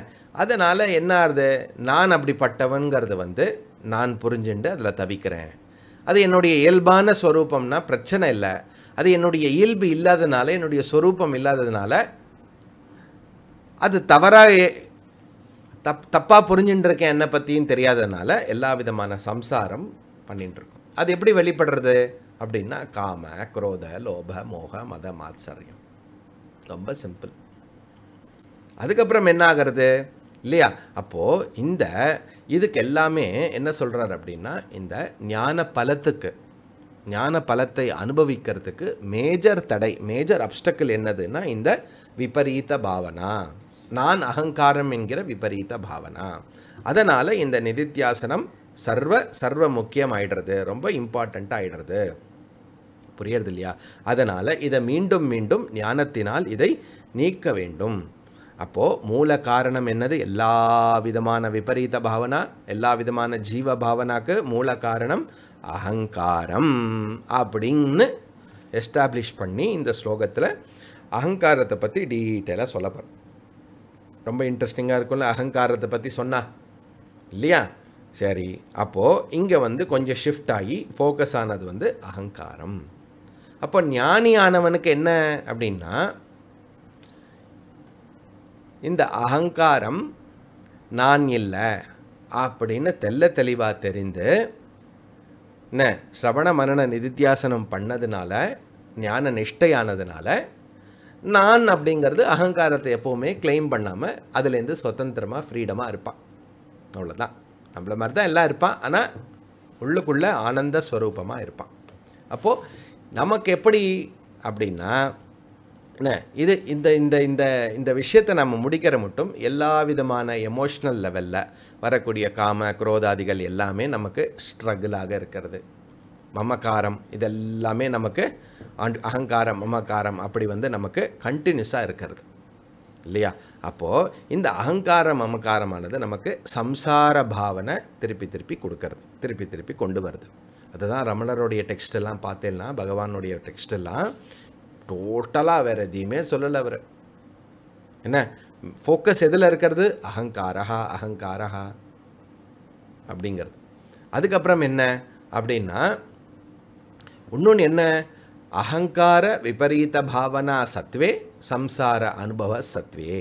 அதனால் என்ன ஆகுது நான் அப்படிப்பட்டவனுங்கிறது வந்து நான் புரிஞ்சுண்டு அதில் தவிக்கிறேன் அது என்னுடைய இயல்பான ஸ்வரூபம்னா பிரச்சனை இல்லை அது என்னுடைய இயல்பு இல்லாததுனால என்னுடைய ஸ்வரூபம் இல்லாததுனால அது தவறாக தப் தப்பாக இருக்கேன் என்னை பற்றியும் தெரியாததுனால எல்லா விதமான சம்சாரம் பண்ணிட்டுருக்கோம் அது எப்படி வெளிப்படுறது அப்படின்னா காம குரோத லோப மோக மத மாத்சரியம் ரொம்ப சிம்பிள் அதுக்கப்புறம் என்ன ஆகிறது இல்லையா அப்போது இந்த இதுக்கு எல்லாமே என்ன சொல்கிறார் அப்படின்னா இந்த ஞான பலத்துக்கு ஞான பலத்தை அனுபவிக்கிறதுக்கு மேஜர் தடை மேஜர் அப்டக்கிள் என்னதுன்னா இந்த விபரீத பாவனா நான் அகங்காரம் என்கிற விபரீத பாவனா அதனால் இந்த நிதித்தியாசனம் சர்வ சர்வ முக்கியம் ஆயிடுறது ரொம்ப இம்பார்ட்டண்ட் ஆகிடுறது புரியறது இல்லையா அதனால் இதை மீண்டும் மீண்டும் ஞானத்தினால் இதை நீக்க வேண்டும் அப்போது மூல காரணம் என்னது எல்லா விதமான விபரீத பாவனா எல்லா விதமான ஜீவ பாவனாக்கு மூல காரணம் அகங்காரம் அப்படின்னு எஸ்டாப்ளிஷ் பண்ணி இந்த ஸ்லோகத்தில் அகங்காரத்தை பற்றி டீட்டெயிலாக சொல்லப்படும் ரொம்ப இன்ட்ரெஸ்டிங்காக இருக்கும்ல அகங்காரத்தை பற்றி சொன்னா இல்லையா சரி அப்போது இங்கே வந்து கொஞ்சம் ஷிஃப்ட் ஆகி ஃபோக்கஸ் ஆனது வந்து அகங்காரம் அப்போ ஞானி ஆனவனுக்கு என்ன அப்படின்னா இந்த அகங்காரம் நான் இல்லை அப்படின்னு தெல்ல தெளிவாக தெரிந்து என்ன சிரவண மரண நிதித்தியாசனம் பண்ணதுனால ஞான நிஷ்டையானதுனால நான் அப்படிங்கிறது அகங்காரத்தை எப்போவுமே கிளைம் பண்ணாமல் அதுலேருந்து சுதந்திரமாக ஃப்ரீடமாக இருப்பான் அவ்வளோதான் நம்மள மாதிரி தான் எல்லாம் இருப்பான் ஆனால் உள்ளுக்குள்ளே ஆனந்த ஸ்வரூபமாக இருப்பான் அப்போது நமக்கு எப்படி அப்படின்னா இது இந்த இந்த இந்த இந்த விஷயத்தை நம்ம முடிக்கிற மட்டும் எல்லா விதமான எமோஷ்னல் லெவலில் வரக்கூடிய காம குரோதாதிகள் எல்லாமே நமக்கு ஸ்ட்ரகிளாக இருக்கிறது மமக்காரம் இதெல்லாமே நமக்கு அகங்காரம் மமக்காரம் அப்படி வந்து நமக்கு கண்டினியூஸாக இருக்கிறது இல்லையா அப்போது இந்த அகங்காரம் மமக்காரமானது நமக்கு சம்சார பாவனை திருப்பி திருப்பி கொடுக்கறது திருப்பி திருப்பி கொண்டு வருது அதுதான் ரமணருடைய டெக்ஸ்டெல்லாம் பார்த்தேன்னா பகவானுடைய டெக்ஸ்டெல்லாம் டோட்டலாக வேறு எதையுமே சொல்லலை அவர் என்ன ஃபோக்கஸ் எதில் இருக்கிறது அகங்காரஹா அகங்காரஹா அப்படிங்கிறது அதுக்கப்புறம் என்ன அப்படின்னா இன்னொன்று என்ன அகங்கார விபரீத பாவனா சத்வே சம்சார அனுபவ சத்வே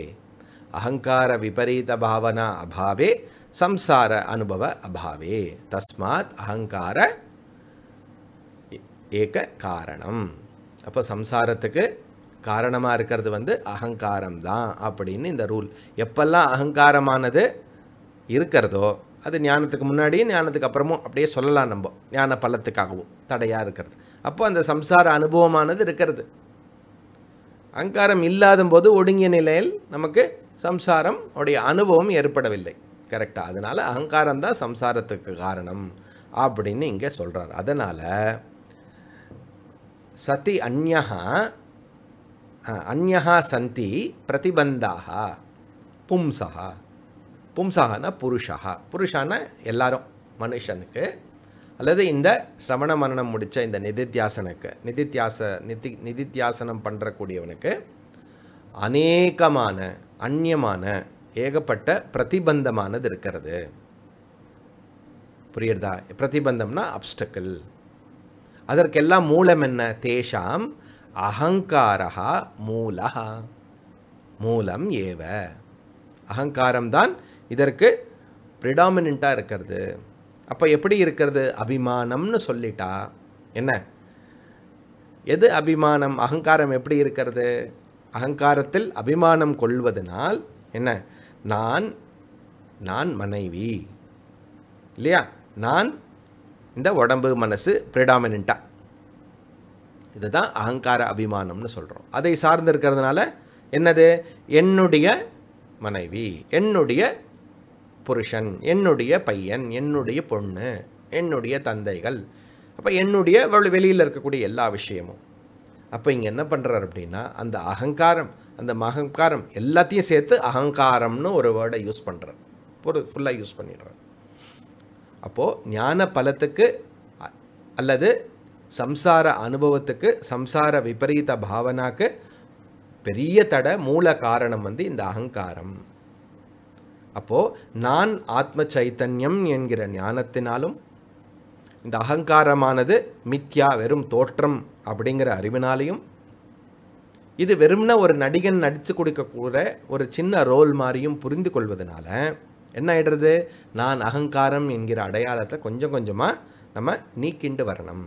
அகங்கார விபரீத பாவனா அபாவே சம்சார அனுபவ அபாவே தஸ்மாத் அகங்கார ஏக காரணம் அப்போ சம்சாரத்துக்கு காரணமாக இருக்கிறது வந்து அகங்காரம் தான் அப்படின்னு இந்த ரூல் எப்பெல்லாம் அகங்காரமானது இருக்கிறதோ அது ஞானத்துக்கு முன்னாடியும் ஞானத்துக்கு அப்புறமும் அப்படியே சொல்லலாம் நம்ம ஞான பலத்துக்காகவும் தடையாக இருக்கிறது அப்போ அந்த சம்சார அனுபவமானது இருக்கிறது அகங்காரம் இல்லாத போது ஒடுங்கிய நிலையில் நமக்கு சம்சாரம் உடைய அனுபவம் ஏற்படவில்லை கரெக்டாக அதனால் அகங்காரம் தான் சம்சாரத்துக்கு காரணம் அப்படின்னு இங்கே சொல்கிறார் அதனால் சதி அந்யா அந்யா சந்தி பிரதிபந்தாக பும்சா பும்சாகனா புருஷா புருஷான எல்லாரும் மனுஷனுக்கு அல்லது இந்த சிரவண மரணம் முடித்த இந்த நிதித்தியாசனுக்கு நிதித்தியாச நிதி நிதித்தியாசனம் பண்ணுறக்கூடியவனுக்கு அநேகமான அந்நியமான ஏகப்பட்ட பிரதிபந்தமானது இருக்கிறது புரியுறதா பிரதிபந்தம்னா அப்டக்கிள் அதற்கெல்லாம் மூலம் என்ன தேஷாம் அகங்காரா மூலா மூலம் ஏவ அகங்காரம்தான் இதற்கு ப்ரிடாமினாக இருக்கிறது அப்போ எப்படி இருக்கிறது அபிமானம்னு சொல்லிட்டா என்ன எது அபிமானம் அகங்காரம் எப்படி இருக்கிறது அகங்காரத்தில் அபிமானம் கொள்வதனால் என்ன நான் நான் மனைவி இல்லையா நான் இந்த உடம்பு மனசு ப்ரிடாமினண்ட்டாக இது தான் அகங்கார அபிமானம்னு சொல்கிறோம் அதை சார்ந்து இருக்கிறதுனால என்னது என்னுடைய மனைவி என்னுடைய புருஷன் என்னுடைய பையன் என்னுடைய பொண்ணு என்னுடைய தந்தைகள் அப்போ என்னுடைய வெளியில் இருக்கக்கூடிய எல்லா விஷயமும் அப்போ இங்கே என்ன பண்ணுறார் அப்படின்னா அந்த அகங்காரம் அந்த மகங்காரம் எல்லாத்தையும் சேர்த்து அகங்காரம்னு ஒரு வேர்டை யூஸ் பண்ணுறார் ஒரு ஃபுல்லாக யூஸ் பண்ணிடுறார் அப்போது ஞான பலத்துக்கு அல்லது சம்சார அனுபவத்துக்கு சம்சார விபரீத பாவனாக்கு பெரிய தடை மூல காரணம் வந்து இந்த அகங்காரம் அப்போது நான் ஆத்ம சைத்தன்யம் என்கிற ஞானத்தினாலும் இந்த அகங்காரமானது மித்யா வெறும் தோற்றம் அப்படிங்கிற அறிவினாலையும் இது வெறும்னா ஒரு நடிகன் நடித்து கொடுக்கக்கூட ஒரு சின்ன ரோல் மாதிரியும் புரிந்து கொள்வதனால என்ன ஆகிடுறது நான் அகங்காரம் என்கிற அடையாளத்தை கொஞ்சம் கொஞ்சமாக நம்ம நீக்கிண்டு வரணும்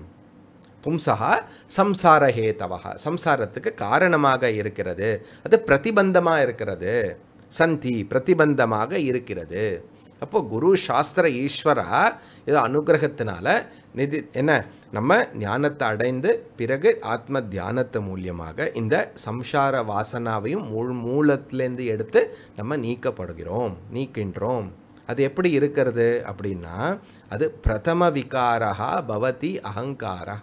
சம்சாரஹே சம்சாரஹேதவகா சம்சாரத்துக்கு காரணமாக இருக்கிறது அது பிரதிபந்தமாக இருக்கிறது சந்தி பிரதிபந்தமாக இருக்கிறது அப்போது குரு சாஸ்திர ஈஸ்வரா ஏதோ அனுகிரகத்தினால நிதி என்ன நம்ம ஞானத்தை அடைந்து பிறகு ஆத்ம தியானத்தை மூலியமாக இந்த சம்சார வாசனாவையும் மூல் மூலத்திலேருந்து எடுத்து நம்ம நீக்கப்படுகிறோம் நீக்கின்றோம் அது எப்படி இருக்கிறது அப்படின்னா அது பிரதம விகாரா பவதி அகங்காரா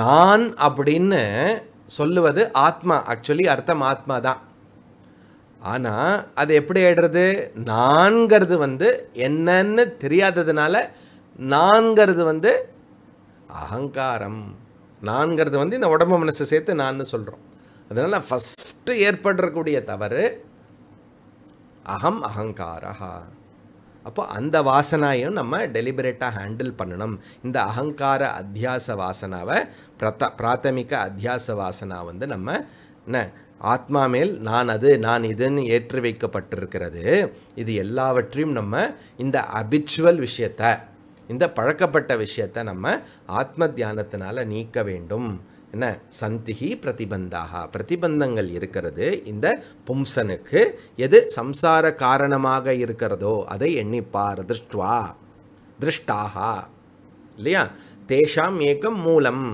நான் அப்படின்னு சொல்லுவது ஆத்மா ஆக்சுவலி அர்த்தம் ஆத்மா தான் ஆனால் அது எப்படி ஆயிடுறது நான்கிறது வந்து என்னன்னு தெரியாததுனால நான்கிறது வந்து அகங்காரம் நான்கிறது வந்து இந்த உடம்பு மனசை சேர்த்து நான் சொல்கிறோம் அதனால் ஃபஸ்ட்டு ஏற்படுறக்கூடிய தவறு அகம் அகங்காரா அப்போ அந்த வாசனையும் நம்ம டெலிபரேட்டாக ஹேண்டில் பண்ணணும் இந்த அகங்கார அத்தியாச வாசனாவை பிரத பிராத்தமிக அத்தியாச வாசனா வந்து நம்ம என்ன ஆத்மா மேல் நான் அது நான் இதுன்னு ஏற்றி வைக்கப்பட்டிருக்கிறது இது எல்லாவற்றையும் நம்ம இந்த அபிச்சுவல் விஷயத்தை இந்த பழக்கப்பட்ட விஷயத்தை நம்ம ஆத்ம தியானத்தினால நீக்க வேண்டும் என்ன சந்திகி பிரதிபந்தாக பிரதிபந்தங்கள் இருக்கிறது இந்த பும்சனுக்கு எது சம்சார காரணமாக இருக்கிறதோ அதை எண்ணிப்பார் திருஷ்டுவா திருஷ்டாகா இல்லையா தேஷாம் ஏக்கம் மூலம்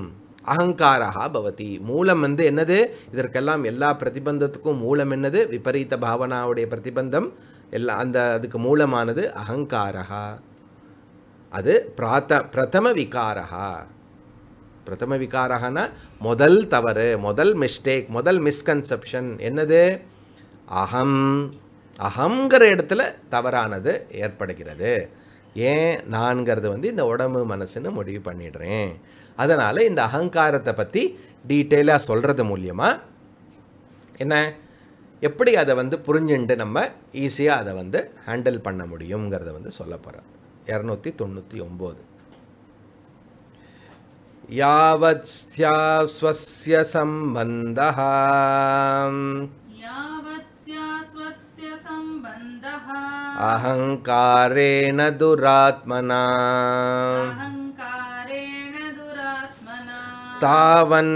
அகங்காரா பவதி மூலம் வந்து என்னது இதற்கெல்லாம் எல்லா பிரதிபந்தத்துக்கும் மூலம் என்னது விபரீத பாவனாவுடைய பிரதிபந்தம் எல்லா அந்த அதுக்கு மூலமானது அகங்காரா அது பிராத்த பிரதம விகாரா பிரதம விகாரகனா முதல் தவறு முதல் மிஸ்டேக் முதல் மிஸ்கன்செப்ஷன் என்னது அகம் அகங்கிற இடத்துல தவறானது ஏற்படுகிறது ஏன் நான்கிறது வந்து இந்த உடம்பு மனசுன்னு முடிவு பண்ணிடுறேன் அதனால் இந்த அகங்காரத்தை பற்றி டீட்டெயிலாக சொல்கிறது மூலியமாக என்ன எப்படி அதை வந்து புரிஞ்சுட்டு நம்ம ஈஸியாக அதை வந்து ஹேண்டில் பண்ண முடியுங்கிறத வந்து சொல்ல போகிறேன் एनूति तन्नूति ओम्बद् यावत् स्वस्य सम्बन्धः अहङ्कारेण दुरात्मना तावन्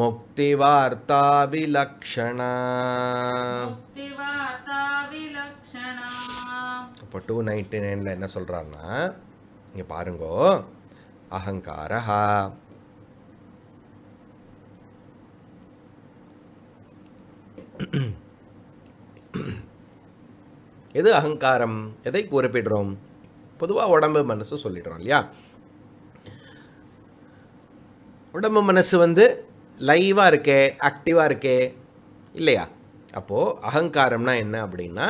मुक्तिवार्ता विलक्षणा இப்போ டூ நைன்டி நைனில் என்ன சொல்கிறான்னா இங்கே பாருங்கோ அகங்காரஹா எது அகங்காரம் எதை குறிப்பிடுறோம் பொதுவாக உடம்பு மனசு சொல்லிடுறோம் இல்லையா உடம்பு மனசு வந்து லைவாக இருக்கே ஆக்டிவாக இருக்கே இல்லையா அப்போது அகங்காரம்னா என்ன அப்படின்னா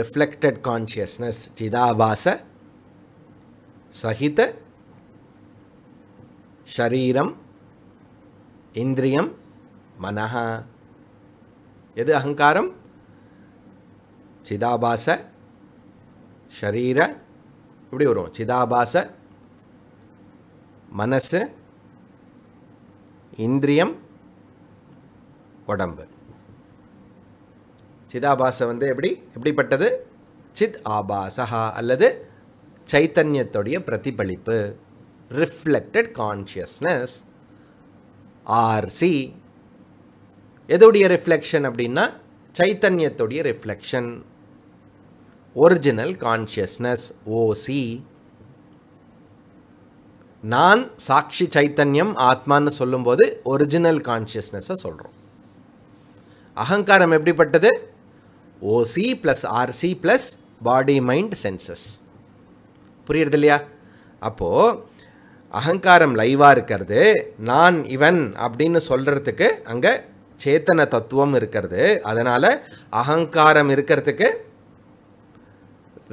ரிஃப்ளெக்டட் கான்ஷியஸ்னஸ் சிதாபாச சகித ஷரீரம் இந்திரியம் மனஹா எது அகங்காரம் சிதாபாச ஷரீர இப்படி வரும் சிதாபாச மனசு இந்திரியம் உடம்பு சிதாபாசம் வந்து எப்படி எப்படிப்பட்டது சித் ஆபாசா அல்லது சைத்தன்யத்துடைய பிரதிபலிப்பு ரிஃப்ளெக்டட் கான்ஷியஸ்னஸ் ஆர்சி எதுடைய ரிஃப்ளெக்ஷன் அப்படின்னா சைத்தன்யத்துடைய ரிஃப்ளெக்ஷன் ஒரிஜினல் கான்ஷியஸ்னஸ் ஓசி நான் சாட்சி சைத்தன்யம் ஆத்மான்னு சொல்லும்போது ஒரிஜினல் கான்ஷியஸ்னஸை சொல்கிறோம் அகங்காரம் எப்படிப்பட்டது OC plus RC plus body mind senses புரியுறது இல்லையா அப்போது அகங்காரம் லைவாக இருக்கிறது நான் இவன் அப்படின்னு சொல்கிறதுக்கு அங்கே சேத்தன தத்துவம் இருக்கிறது அதனால் அகங்காரம் இருக்கிறதுக்கு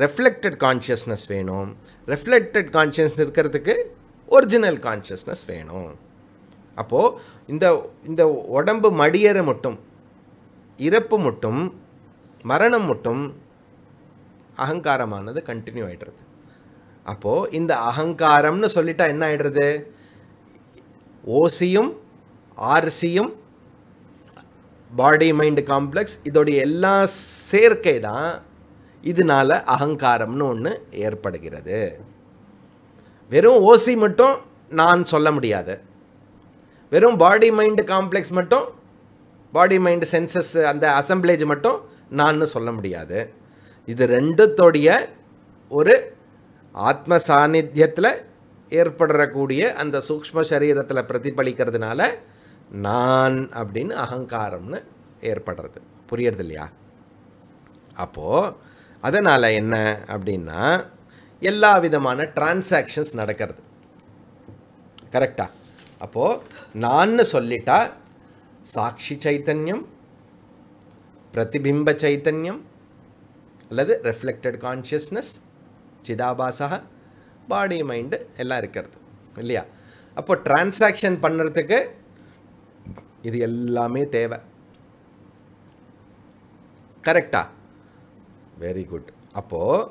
ரெஃப்ளெக்டட் கான்ஷியஸ்னஸ் வேணும் ரெஃப்ளெக்டட் கான்ஷியஸ்னஸ் இருக்கிறதுக்கு ஒரிஜினல் கான்ஷியஸ்னஸ் வேணும் அப்போது இந்த இந்த உடம்பு மடியற மட்டும் இறப்பு மட்டும் மரணம் மட்டும் அகங்காரமானது கண்டினியூ ஆகிடுறது அப்போது இந்த அகங்காரம்னு சொல்லிட்டா என்ன ஆகிடுறது ஓசியும் ஆர்சியும் பாடி மைண்டு காம்ப்ளெக்ஸ் இதோடைய எல்லா சேர்க்கை தான் இதனால் அகங்காரம்னு ஒன்று ஏற்படுகிறது வெறும் ஓசி மட்டும் நான் சொல்ல முடியாது வெறும் பாடி மைண்டு காம்ப்ளெக்ஸ் மட்டும் பாடி மைண்டு சென்சஸ் அந்த அசம்பிளேஜ் மட்டும் நான் சொல்ல முடியாது இது ரெண்டுத்தோடைய ஒரு ஆத்ம சாநித்தியத்தில் ஏற்படக்கூடிய அந்த சூக்ம சரீரத்தில் பிரதிபலிக்கிறதுனால நான் அப்படின்னு அகங்காரம்னு ஏற்படுறது புரியறது இல்லையா அப்போது அதனால் என்ன அப்படின்னா எல்லா விதமான டிரான்சாக்ஷன்ஸ் நடக்கிறது கரெக்டா அப்போது நான் சொல்லிட்டா சாட்சி சைத்தன்யம் பிரதிபிம்ப சைத்தன்யம் அல்லது ரெஃப்ளெக்டட் கான்ஷியஸ்னஸ் சிதாபாசா பாடி மைண்டு எல்லாம் இருக்கிறது இல்லையா அப்போது டிரான்சாக்ஷன் பண்ணுறதுக்கு இது எல்லாமே தேவை கரெக்டா வெரி குட் அப்போது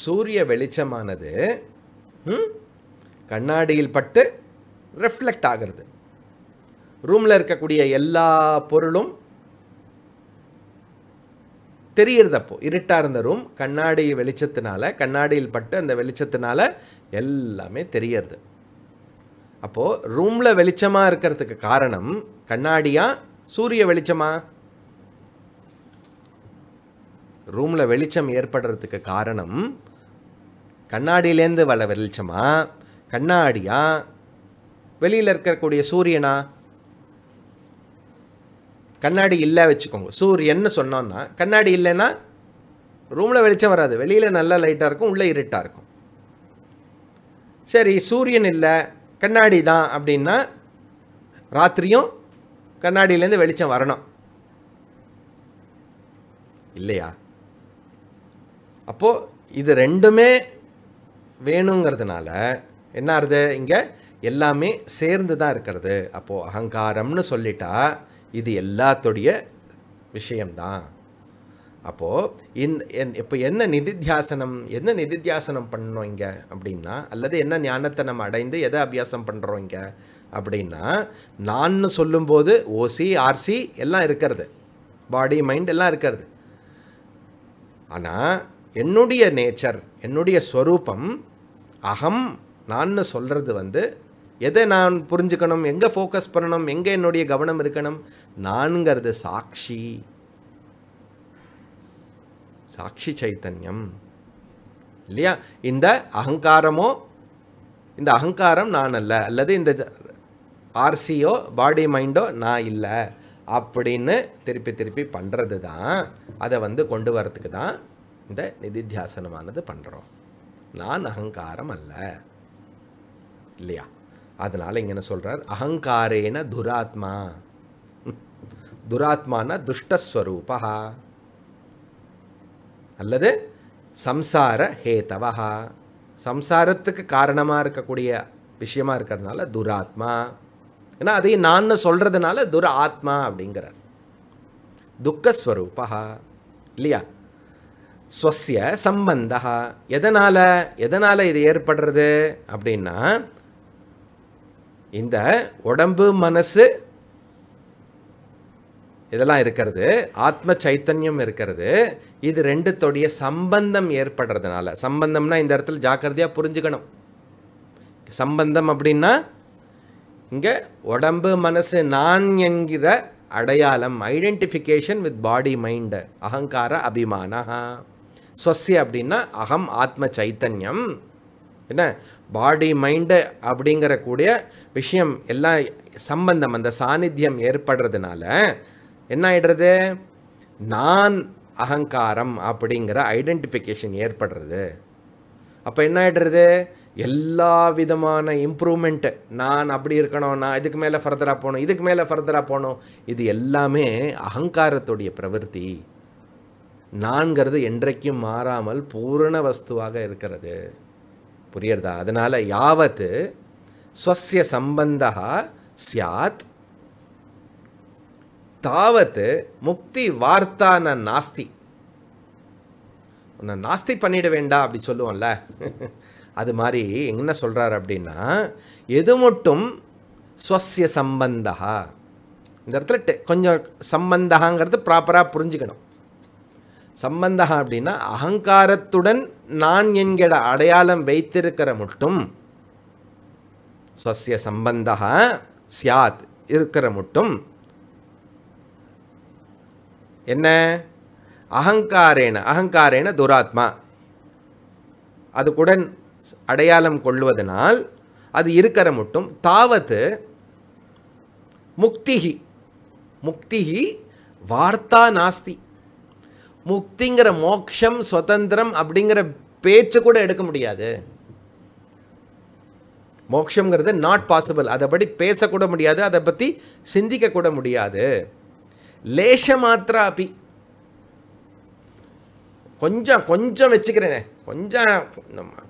சூரிய வெளிச்சமானது கண்ணாடியில் பட்டு ரெஃப்ளெக்ட் ஆகிறது ரூமில் இருக்கக்கூடிய எல்லா பொருளும் தெரியறதப்போ இருட்டாக இருந்த ரூம் கண்ணாடி வெளிச்சத்தினால கண்ணாடியில் பட்டு அந்த வெளிச்சத்தினால எல்லாமே தெரியறது அப்போது ரூமில் வெளிச்சமாக இருக்கிறதுக்கு காரணம் கண்ணாடியாக சூரிய வெளிச்சமாக ரூமில் வெளிச்சம் ஏற்படுறதுக்கு காரணம் கண்ணாடியிலேருந்து வர வெளிச்சமா கண்ணாடியா வெளியில் இருக்கக்கூடிய சூரியனா கண்ணாடி இல்லை வச்சுக்கோங்க சூரியன்னு சொன்னோன்னா கண்ணாடி இல்லைன்னா ரூமில் வெளிச்சம் வராது வெளியில் நல்லா லைட்டாக இருக்கும் உள்ளே இருட்டாக இருக்கும் சரி சூரியன் இல்லை கண்ணாடி தான் அப்படின்னா ராத்திரியும் கண்ணாடியிலேருந்து வெளிச்சம் வரணும் இல்லையா அப்போது இது ரெண்டுமே வேணுங்கிறதுனால என்னது இங்கே எல்லாமே சேர்ந்து தான் இருக்கிறது அப்போது அகங்காரம்னு சொல்லிட்டா இது எல்லாத்துடைய விஷயம்தான் அப்போது இந்த இப்போ என்ன நிதித்தியாசனம் என்ன நிதித்தியாசனம் பண்ணோம் இங்கே அப்படின்னா அல்லது என்ன ஞானத்தை நம்ம அடைந்து எதை அபியாசம் பண்ணுறோம் இங்கே அப்படின்னா நான்னு சொல்லும்போது ஓசி ஆர்சி எல்லாம் இருக்கிறது பாடி மைண்ட் எல்லாம் இருக்கிறது ஆனால் என்னுடைய நேச்சர் என்னுடைய ஸ்வரூபம் அகம் நான்னு சொல்கிறது வந்து எதை நான் புரிஞ்சுக்கணும் எங்கே ஃபோக்கஸ் பண்ணணும் எங்கே என்னுடைய கவனம் இருக்கணும் நான்கிறது சாட்சி சாட்சி சைத்தன்யம் இல்லையா இந்த அகங்காரமோ இந்த அகங்காரம் நான் அல்ல அல்லது இந்த ஆர்சியோ பாடி மைண்டோ நான் இல்லை அப்படின்னு திருப்பி திருப்பி பண்ணுறது தான் அதை வந்து கொண்டு வரத்துக்கு தான் இந்த நிதித்தியாசனமானது பண்ணுறோம் நான் அகங்காரம் அல்ல இல்லையா அதனால் இங்கே சொல்கிறார் அகங்காரேன துராத்மா துராத்மான துஷ்டஸ்வரூபா அல்லது சம்சார ஹேதவா சம்சாரத்துக்கு காரணமாக இருக்கக்கூடிய விஷயமா இருக்கிறதுனால துராத்மா ஏன்னா அதையும் நான் சொல்கிறதுனால துராத்மா அப்படிங்கிறார் துக்கஸ்வரூபா இல்லையா ஸ்வசிய சம்பந்தா எதனால் எதனால் இது ஏற்படுறது அப்படின்னா இந்த உடம்பு மனசு இதெல்லாம் இருக்கிறது ஆத்ம சைத்தன்யம் இருக்கிறது இது ரெண்டுத்தோடைய சம்பந்தம் ஏற்படுறதுனால சம்பந்தம்னா இந்த இடத்துல ஜாக்கிரதையாக புரிஞ்சுக்கணும் சம்பந்தம் அப்படின்னா இங்கே உடம்பு மனசு நான் என்கிற அடையாளம் ஐடென்டிஃபிகேஷன் வித் பாடி மைண்டு அகங்கார அபிமானா ஸ்வசிய அப்படின்னா அகம் ஆத்ம சைத்தன்யம் என்ன பாடி மைண்டு அப்படிங்கிற கூடிய விஷயம் எல்லாம் சம்பந்தம் அந்த சாநித்தியம் ஏற்படுறதுனால என்ன ஆகிடுறது நான் அகங்காரம் அப்படிங்கிற ஐடென்டிஃபிகேஷன் ஏற்படுறது அப்போ என்ன ஆகிடுறது எல்லா விதமான இம்ப்ரூவ்மெண்ட்டு நான் அப்படி இருக்கணும் நான் இதுக்கு மேலே ஃபர்தராக போகணும் இதுக்கு மேலே ஃபர்தராக போகணும் இது எல்லாமே அகங்காரத்துடைய பிரவருத்தி நான்கிறது என்றைக்கும் மாறாமல் பூரண வஸ்துவாக இருக்கிறது புரியறதா அதனால் யாவத்து ஸ்வசிய சம்பந்தா சியாத் தாவத்து முக்தி வார்த்தான நாஸ்தி உன்னை நாஸ்தி பண்ணிட வேண்டாம் அப்படி சொல்லுவோம்ல அது மாதிரி என்ன சொல்கிறார் அப்படின்னா எது மட்டும் ஸ்வசிய சம்பந்தா இந்த இடத்துல கொஞ்சம் சம்பந்தகாங்கிறது ப்ராப்பராக புரிஞ்சுக்கணும் சம்பந்தம் அப்படின்னா அகங்காரத்துடன் நான் என்கிற அடையாளம் வைத்திருக்கிற மட்டும் ஸ்வசிய சம்பந்தக சியாத் இருக்கிற மட்டும் என்ன அகங்காரேன அகங்காரேன துராத்மா அதுக்குடன் அடையாளம் கொள்வதனால் அது இருக்கிற மட்டும் தாவத்து முக்திகி முக்திகி வார்த்தா நாஸ்தி முக்திங்கிற மோக்ஷம் சுதந்திரம் அப்படிங்கிற பேச்சு கூட எடுக்க முடியாது மோக்ஷங்கிறது நாட் பாசிபிள் அதை படி பேசக்கூட முடியாது அதை பற்றி சிந்திக்கக்கூட முடியாது லேச மாத்திரா அப்பி கொஞ்சம் கொஞ்சம் வச்சுக்கிறேனே கொஞ்சம்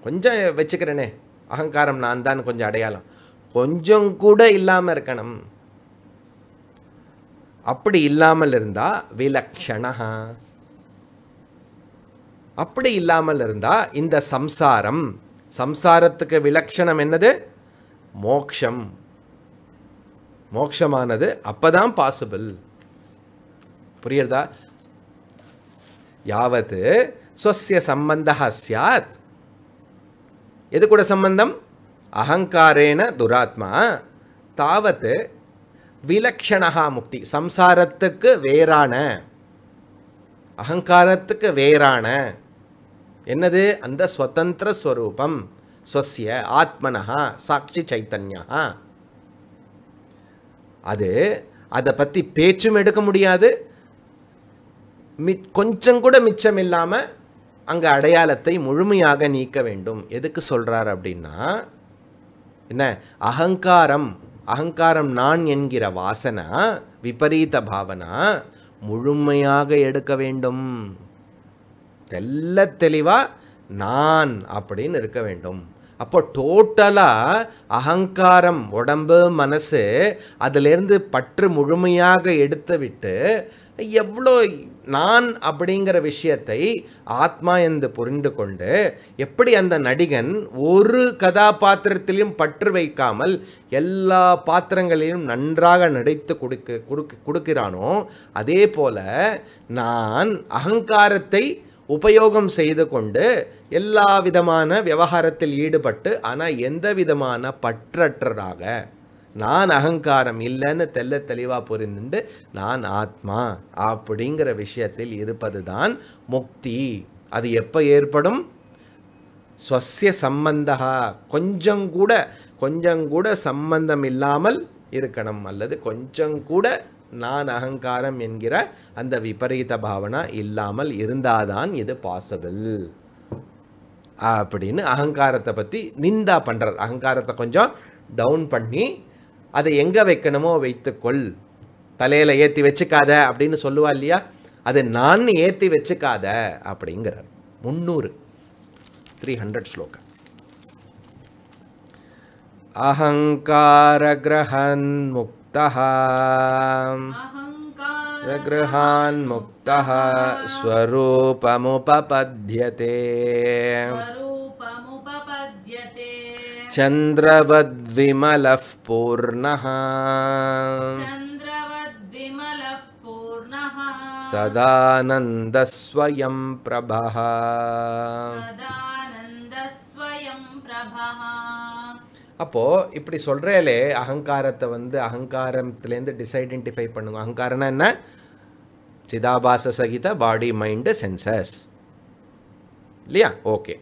கொஞ்சம் வச்சுக்கிறேனே அகங்காரம் நான் தான் கொஞ்சம் அடையாளம் கொஞ்சம் கூட இல்லாமல் இருக்கணும் அப்படி இல்லாமல் இருந்தால் விலக்ஷணா அப்படி இல்லாமல் இருந்தால் இந்த சம்சாரம் சம்சாரத்துக்கு விலக்ஷணம் என்னது மோக்ஷம் மோக்ஷமானது அப்போதான் பாசிபிள் புரியுறதா யாவது ஸ்வசிய சம்பந்த சாத் எது கூட சம்பந்தம் அகங்காரேன துராத்மா தாவத்து விலக்ஷணா முக்தி சம்சாரத்துக்கு வேறான அகங்காரத்துக்கு வேறான என்னது அந்த ஸ்வதந்திர ஸ்வரூபம் ஸ்வசிய ஆத்மனஹா சாட்சி சைத்தன்யா அது அதை பற்றி பேச்சும் எடுக்க முடியாது மி கொஞ்சம் கூட மிச்சம் இல்லாமல் அங்கே அடையாளத்தை முழுமையாக நீக்க வேண்டும் எதுக்கு சொல்கிறார் அப்படின்னா என்ன அகங்காரம் அகங்காரம் நான் என்கிற வாசனை விபரீத பாவனா முழுமையாக எடுக்க வேண்டும் தெல்ல தெளிவாக நான் அப்படின்னு இருக்க வேண்டும் அப்போ டோட்டலாக அகங்காரம் உடம்பு மனசு அதிலேருந்து பற்று முழுமையாக எடுத்து விட்டு எவ்வளோ நான் அப்படிங்கிற விஷயத்தை ஆத்மா என்று புரிந்து கொண்டு எப்படி அந்த நடிகன் ஒரு கதாபாத்திரத்திலையும் பற்று வைக்காமல் எல்லா பாத்திரங்களிலும் நன்றாக நடித்து கொடுக்க கொடுக்க கொடுக்கிறானோ அதே போல் நான் அகங்காரத்தை உபயோகம் செய்து கொண்டு எல்லா விதமான விவகாரத்தில் ஈடுபட்டு ஆனால் எந்த விதமான பற்றற்றராக நான் அகங்காரம் இல்லைன்னு தெல்ல தெளிவாக புரிந்துண்டு நான் ஆத்மா அப்படிங்கிற விஷயத்தில் இருப்பது தான் முக்தி அது எப்போ ஏற்படும் ஸ்வசிய சம்பந்தா கொஞ்சம் கூட சம்பந்தம் இல்லாமல் இருக்கணும் அல்லது கொஞ்சங்கூட நான் அகங்காரம் என்கிற அந்த விபரீத பாவனா இல்லாமல் இருந்தாதான் இது பாசிபிள் அப்படின்னு அகங்காரத்தை பற்றி நிந்தா பண்ணுறார் அகங்காரத்தை கொஞ்சம் டவுன் பண்ணி அதை எங்கே வைக்கணுமோ வைத்துக்கொள் தலையில் ஏற்றி வச்சுக்காத அப்படின்னு சொல்லுவா இல்லையா அது நான் ஏற்றி வச்சுக்காத அப்படிங்கிறார் முந்நூறு த்ரீ ஹண்ட்ரட் ஸ்லோக கிரகன் முக் गृहान्मुक्तः स्वरूपमुपपद्यते चन्द्रवद्विमलः पूर्णः सदानन्दस्वयं प्रभः அப்போது இப்படி சொல்கிறேலே அகங்காரத்தை வந்து அகங்காரத்துலேருந்து டிஸ்ஐடென்டிஃபை பண்ணுங்க அகங்காரம்னா என்ன சிதாபாச சகித பாடி மைண்டு சென்சஸ் இல்லையா ஓகே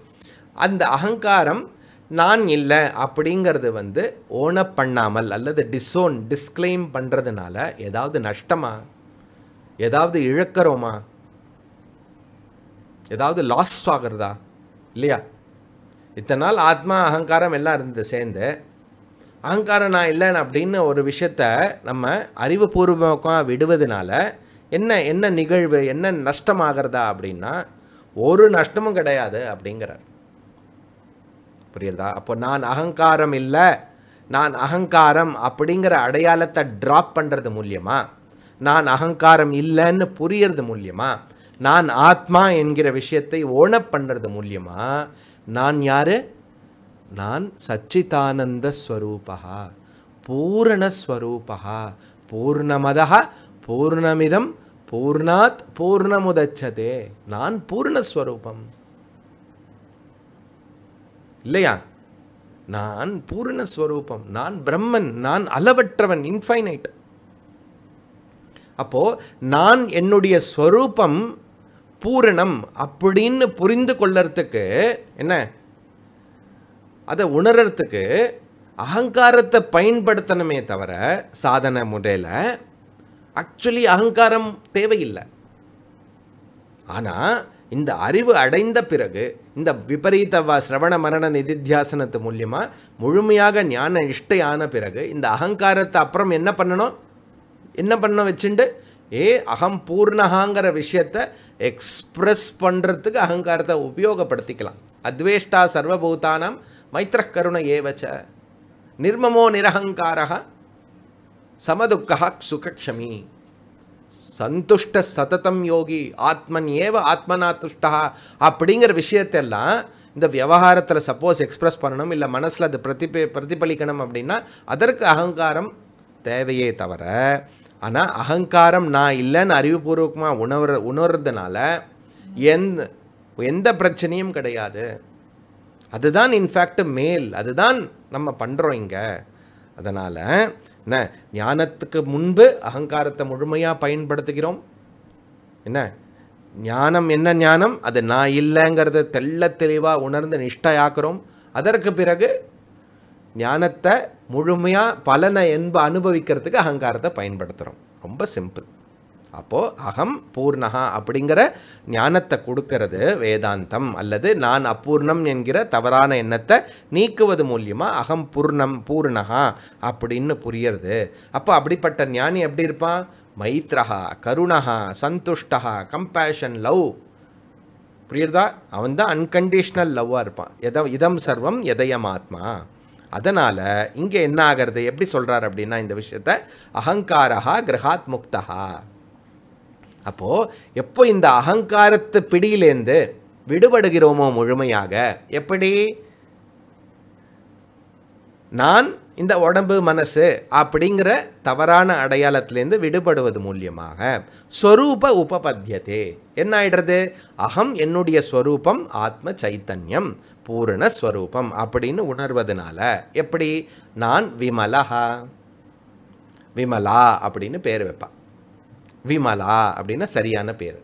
அந்த அகங்காரம் நான் இல்லை அப்படிங்கிறது வந்து ஓனப் பண்ணாமல் அல்லது டிஸ்ஸோன் டிஸ்க்ளைம் பண்ணுறதுனால ஏதாவது நஷ்டமா ஏதாவது இழக்கிறோமா ஏதாவது லாஸ் ஆகிறதா இல்லையா இத்தனை நாள் ஆத்மா அகங்காரம் எல்லாம் இருந்தது சேர்ந்து அகங்காரம் நான் இல்லை அப்படின்னு ஒரு விஷயத்த நம்ம அறிவுபூர்வமாக விடுவதனால என்ன என்ன நிகழ்வு என்ன நஷ்டமாகிறதா அப்படின்னா ஒரு நஷ்டமும் கிடையாது அப்படிங்கிறார் புரியுதா அப்போ நான் அகங்காரம் இல்லை நான் அகங்காரம் அப்படிங்கிற அடையாளத்தை ட்ராப் பண்ணுறது மூலியமாக நான் அகங்காரம் இல்லைன்னு புரியறது மூலியமாக நான் ஆத்மா என்கிற விஷயத்தை ஓனப் பண்ணுறது மூலியமாக நான் யார் நான் சச்சிதானந்த ஸ்வரூபா பூர்ணஸ்வரூபா பூர்ணமதா பூர்ணமிதம் பூர்ணாத் பூர்ணமுதச்சதே நான் பூர்ணஸ்வரூபம் இல்லையா நான் பூர்ணஸ்வரூபம் நான் பிரம்மன் நான் அளவற்றவன் இன்ஃபைனைட் அப்போது நான் என்னுடைய ஸ்வரூபம் பூரணம் அப்படின்னு புரிந்து கொள்ளறதுக்கு என்ன அதை உணர்கிறதுக்கு அகங்காரத்தை பயன்படுத்தணுமே தவிர சாதன முறையில் ஆக்சுவலி அகங்காரம் தேவையில்லை ஆனால் இந்த அறிவு அடைந்த பிறகு இந்த விபரீத சிரவண மரண நிதித்தியாசனத்து மூலியமாக முழுமையாக ஞான இஷ்டையான பிறகு இந்த அகங்காரத்தை அப்புறம் என்ன பண்ணணும் என்ன பண்ணணும் வச்சுண்டு ஏ அகம் பூர்ணகாங்கிற விஷயத்தை எக்ஸ்ப்ரெஸ் பண்ணுறதுக்கு அகங்காரத்தை உபயோகப்படுத்திக்கலாம் அத்வேஷ்டா சர்வபூதானம் மைத்திர கருண ஏவச்ச நிர்மமோ நிரகங்காரா சமதுக்கா சுகக்ஷமி சந்துஷ்ட சததம் யோகி ஆத்மன் ஏவ ஆத்மனா துஷ்டா அப்படிங்கிற விஷயத்தெல்லாம் இந்த விவகாரத்தில் சப்போஸ் எக்ஸ்ப்ரெஸ் பண்ணணும் இல்லை மனசில் அது பிரதிப பிரதிபலிக்கணும் அப்படின்னா அதற்கு அகங்காரம் தேவையே தவிர ஆனால் அகங்காரம் நான் இல்லைன்னு அறிவுபூர்வமாக உணவுற உணர்றதுனால எந்த எந்த பிரச்சனையும் கிடையாது அதுதான் இன்ஃபேக்ட் மேல் அதுதான் நம்ம பண்ணுறோம் இங்கே அதனால் என்ன ஞானத்துக்கு முன்பு அகங்காரத்தை முழுமையாக பயன்படுத்துகிறோம் என்ன ஞானம் என்ன ஞானம் அது நான் இல்லைங்கிறத தெள்ள தெளிவாக உணர்ந்து நிஷ்டையாக்குறோம் அதற்கு பிறகு ஞானத்தை முழுமையாக பலனை என்ப அனுபவிக்கிறதுக்கு அகங்காரத்தை பயன்படுத்துகிறோம் ரொம்ப சிம்பிள் அப்போது அகம் பூர்ணகா அப்படிங்கிற ஞானத்தை கொடுக்கறது வேதாந்தம் அல்லது நான் அப்பூர்ணம் என்கிற தவறான எண்ணத்தை நீக்குவது மூலியமாக அகம் பூர்ணம் பூர்ணகா அப்படின்னு புரியறது அப்போ அப்படிப்பட்ட ஞானி எப்படி இருப்பான் மைத்ரஹா கருணகா சந்துஷ்டஹா கம்பேஷன் லவ் புரியுறதா அவன் தான் அன்கண்டிஷ்னல் லவ்வாக இருப்பான் எதம் இதம் சர்வம் எதயமாத்மா அதனால் இங்கே என்ன ஆகிறது எப்படி சொல்கிறார் அப்படின்னா இந்த விஷயத்த அகங்காரா கிரகாத் முக்தா அப்போது எப்போ இந்த அகங்காரத்து பிடியிலேருந்து விடுபடுகிறோமோ முழுமையாக எப்படி நான் இந்த உடம்பு மனசு அப்படிங்கிற தவறான அடையாளத்திலேருந்து விடுபடுவது மூலியமாக ஸ்வரூப உபபத்தியதே என்ன ஆயிடுறது அகம் என்னுடைய ஸ்வரூபம் ஆத்ம சைத்தன்யம் பூரண ஸ்வரூபம் அப்படின்னு உணர்வதனால எப்படி நான் விமலஹா விமலா அப்படின்னு பேர் வைப்பான் விமலா அப்படின்னா சரியான பேர்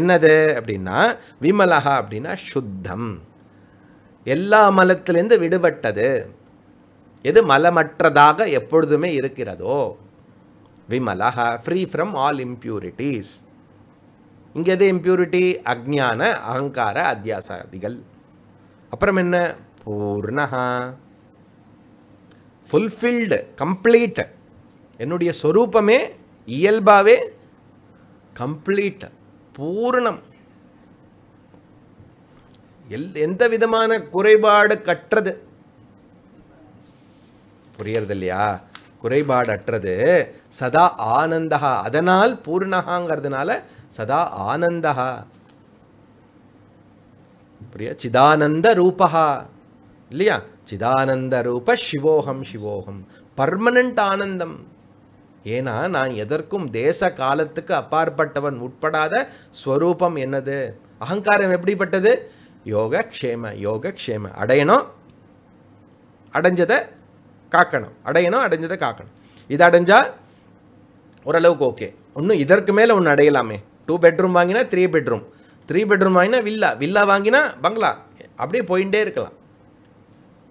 என்னது அப்படின்னா விமலஹா அப்படின்னா சுத்தம் எல்லா மலத்திலேருந்து விடுபட்டது எது மலமற்றதாக எப்பொழுதுமே இருக்கிறதோ விமலஹ ஃப்ரீ ஃப்ரம் ஆல் இம்ப்யூரிட்டிஸ் இங்கே எது இம்ப்யூரிட்டி அக்ஞான அகங்கார அத்தியாசாதிகள் அப்புறம் என்ன பூர்ணஹா ஃபுல்ஃபில்டு கம்ப்ளீட் என்னுடைய ஸ்வரூபமே இயல்பாகவே கம்ப்ளீட் பூர்ணம் எல் எந்த விதமான குறைபாடு கற்றது புரியறது இல்லையா குறைபாடற்றது சதா ஆனந்தகா அதனால் பூர்ணகாங்கிறதுனால சதா ஆனந்தகா புரியா சிதானந்த ரூபா இல்லையா சிதானந்த ரூப சிவோகம் சிவோகம் பர்மனண்ட் ஆனந்தம் ஏன்னா நான் எதற்கும் தேச காலத்துக்கு அப்பாற்பட்டவன் உட்படாத ஸ்வரூபம் என்னது அகங்காரம் எப்படிப்பட்டது யோக க்ஷேம யோக க்ஷேம அடையணும் அடைஞ்சதை காக்கணும் அடையணும் அடைஞ்சதை காக்கணும் இது அடைஞ்சால் ஓரளவுக்கு ஓகே இன்னும் இதற்கு மேலே ஒன்று அடையலாமே டூ பெட்ரூம் வாங்கினா த்ரீ பெட்ரூம் த்ரீ பெட்ரூம் வாங்கினா வில்லா வில்லா வாங்கினா பங்களா அப்படியே போயிட்டே இருக்கலாம்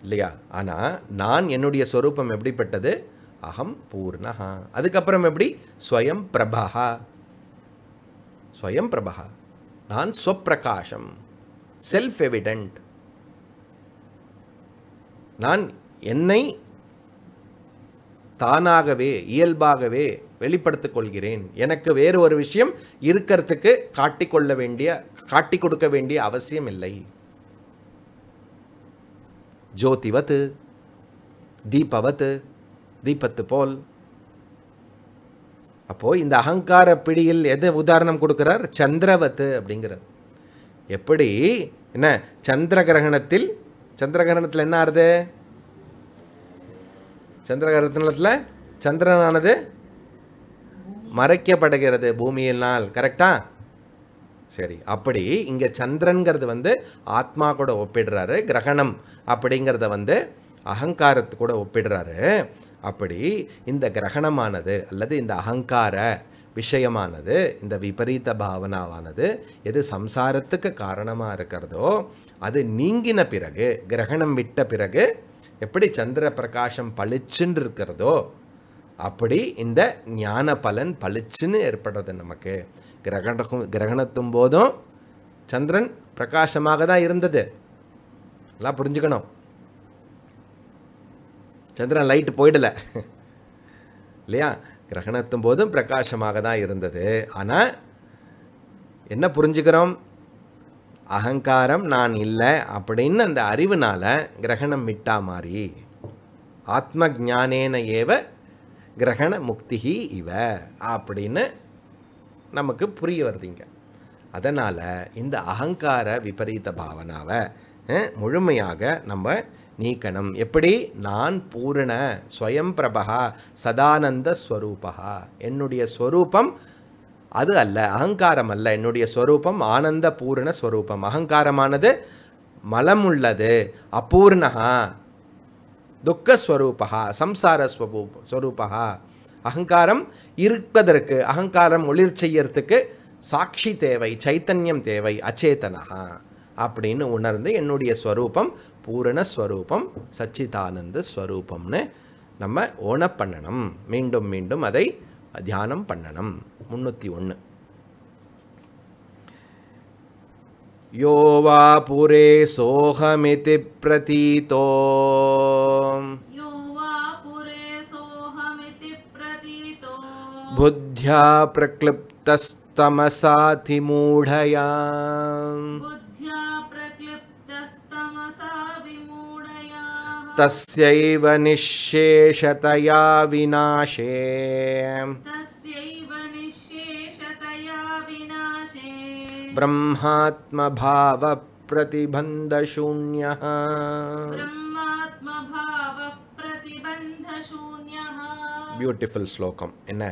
இல்லையா ஆனால் நான் என்னுடைய சொரூபம் எப்படிப்பட்டது அகம் பூர்ணஹா அதுக்கப்புறம் எப்படி ஸ்வயம் பிரபஹா ஸ்வயம் பிரபஹா நான் ஸ்வப்பிரகாஷம் செல்ஃப் எவிடென்ட் நான் என்னை தானாகவே இயல்பாகவே வெளிப்படுத்திக் கொள்கிறேன் எனக்கு வேறு ஒரு விஷயம் இருக்கிறதுக்கு காட்டிக்கொள்ள வேண்டிய காட்டி கொடுக்க வேண்டிய அவசியம் இல்லை ஜோதிவத்து தீபவத்து தீபத்து போல் அப்போது இந்த அகங்கார பிடியில் எது உதாரணம் கொடுக்கிறார் சந்திரவத்து அப்படிங்கிறார் எப்படி என்ன சந்திர கிரகணத்தில் சந்திர கிரகணத்தில் என்ன ஆறுது சந்திரகரத்தினத்தில் சந்திரனானது மறைக்கப்படுகிறது பூமியினால் கரெக்டா சரி அப்படி இங்கே சந்திரன்கிறது வந்து ஆத்மா கூட ஒப்பிடுறாரு கிரகணம் அப்படிங்கிறத வந்து அகங்காரத்து கூட ஒப்பிடுறாரு அப்படி இந்த கிரகணமானது அல்லது இந்த அகங்கார விஷயமானது இந்த விபரீத பாவனாவானது எது சம்சாரத்துக்கு காரணமாக இருக்கிறதோ அது நீங்கின பிறகு கிரகணம் விட்ட பிறகு எப்படி சந்திர பிரகாஷம் பளிச்சுன்னு இருக்கிறதோ அப்படி இந்த ஞான பலன் பளிச்சுன்னு ஏற்படுறது நமக்கு கிரகணக்கும் கிரகணத்தும் போதும் சந்திரன் பிரகாசமாக தான் இருந்தது எல்லாம் புரிஞ்சுக்கணும் சந்திரன் லைட்டு போயிடலை இல்லையா கிரகணத்தும் போதும் பிரகாசமாக தான் இருந்தது ஆனால் என்ன புரிஞ்சுக்கிறோம் அகங்காரம் நான் இல்லை அப்படின்னு அந்த அறிவுனால் கிரகணம் மிட்டா மாதிரி ஆத்ம ஜானேன ஏவ கிரகண முக்திகி இவ அப்படின்னு நமக்கு புரிய வருதிங்க அதனால் இந்த அகங்கார விபரீத பாவனாவை முழுமையாக நம்ம நீக்கணும் எப்படி நான் பூரண ஸ்வயம் பிரபகா சதானந்த ஸ்வரூபகா என்னுடைய ஸ்வரூபம் அது அல்ல அகங்காரம் அல்ல என்னுடைய ஸ்வரூபம் ஆனந்த பூரண ஸ்வரூபம் அகங்காரமானது மலம் உள்ளது அபூர்ணகா துக்கஸ்வரூபா சம்சார ஸ்வரூபா அகங்காரம் இருப்பதற்கு அகங்காரம் ஒளிர் செய்யறதுக்கு சாட்சி தேவை சைத்தன்யம் தேவை அச்சேதனகா அப்படின்னு உணர்ந்து என்னுடைய ஸ்வரூபம் ஸ்வரூபம் சச்சிதானந்த ஸ்வரூபம்னு நம்ம ஓன பண்ணணும் மீண்டும் மீண்டும் அதை தியானம் பண்ணணும் यो वापुरे पुरे सोऽहमिति प्रतीतो यो वा बुद्ध्या प्रक्लिप्तस्तमसातिमूढया बुद्ध्या
प्रक्लिप्तस्तमसा
तस्यैव निःशेषतया विनाशे ब्रह्मात्मभावप्रतिबन्धशून्यः பியூட்டிஃபுல் ஸ்லோகம் என்ன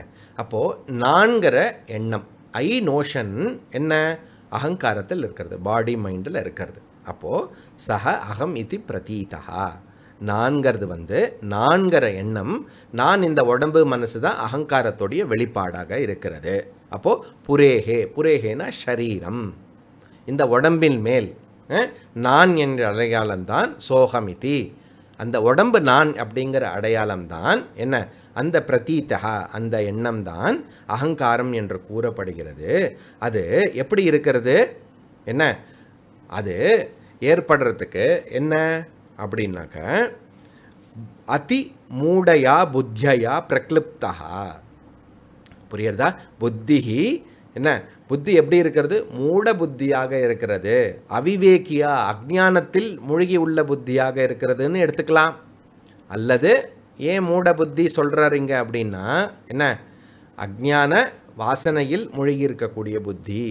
அப்போ நான்கிற எண்ணம் ஐ நோஷன் என்ன அகங்காரத்தில் இருக்கிறது பாடி மைண்டில் இருக்கிறது அப்போது சக அகம் இது பிரதீதா நான்கிறது வந்து நான்கிற எண்ணம் நான் இந்த உடம்பு மனசு தான் அகங்காரத்துடைய வெளிப்பாடாக இருக்கிறது அப்போது புரேகே புரேகேனா ஷரீரம் இந்த உடம்பின் மேல் நான் என்ற அடையாளம்தான் சோகமிதி அந்த உடம்பு நான் அப்படிங்கிற அடையாளம்தான் என்ன அந்த பிரதீத்தகா அந்த எண்ணம் தான் அகங்காரம் என்று கூறப்படுகிறது அது எப்படி இருக்கிறது என்ன அது ஏற்படுறதுக்கு என்ன அப்படின்னாக்க அதி மூடையா புத்தியா பிரக்லிப்தா புரியுறதா புத்திஹி என்ன புத்தி எப்படி இருக்கிறது மூட புத்தியாக இருக்கிறது அவிவேக்கியா அஜானத்தில் மூழ்கி உள்ள புத்தியாக இருக்கிறதுன்னு எடுத்துக்கலாம் அல்லது ஏன் மூட புத்தி சொல்கிறாருங்க அப்படின்னா என்ன அக்ஞான வாசனையில் மூழ்கி இருக்கக்கூடிய புத்தி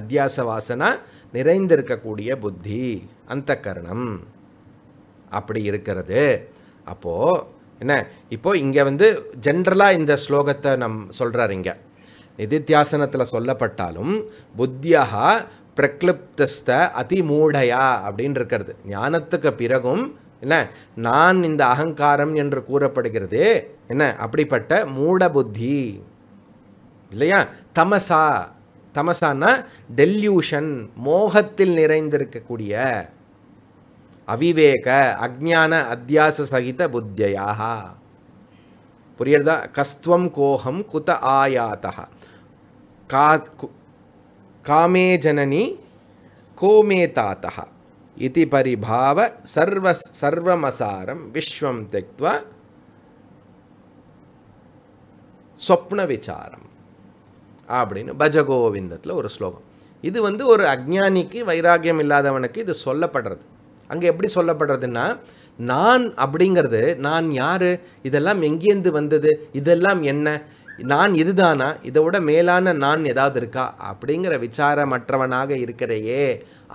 அத்தியாச வாசனா நிறைந்திருக்கக்கூடிய புத்தி அந்த கரணம் அப்படி இருக்கிறது அப்போது என்ன இப்போது இங்கே வந்து ஜென்ரலாக இந்த ஸ்லோகத்தை நம் சொல்கிறார் இங்கே நிதித்தியாசனத்தில் சொல்லப்பட்டாலும் புத்தியாக பிரக்ளிப்தஸ்த அதிமூடையா அப்படின்னு இருக்கிறது ஞானத்துக்கு பிறகும் என்ன நான் இந்த அகங்காரம் என்று கூறப்படுகிறது என்ன அப்படிப்பட்ட மூட புத்தி இல்லையா தமசா தமசான்னா டெல்யூஷன் மோகத்தில் நிறைந்திருக்கக்கூடிய அவிவேக அக்ஞான அத்தியாச சகித புத்தியாக புரியறதா கஸ்துவம் கோஹம் குத ஆயாத்தா கா காமே ஜனனி கோமே தாத்தா இது பரிபாவ சர்வ சர்வமசாரம் விஸ்வம் தெக்வா சொப்ன விசாரம் அப்படின்னு பஜகோவிந்தத்தில் ஒரு ஸ்லோகம் இது வந்து ஒரு அக்ஞானிக்கு வைராக்கியம் இல்லாதவனுக்கு இது சொல்லப்படுறது அங்கே எப்படி சொல்லப்படுறதுன்னா நான் அப்படிங்கிறது நான் யார் இதெல்லாம் எங்கேருந்து வந்தது இதெல்லாம் என்ன நான் இதுதானா இதை விட மேலான நான் ஏதாவது இருக்கா அப்படிங்கிற விசாரமற்றவனாக இருக்கிறையே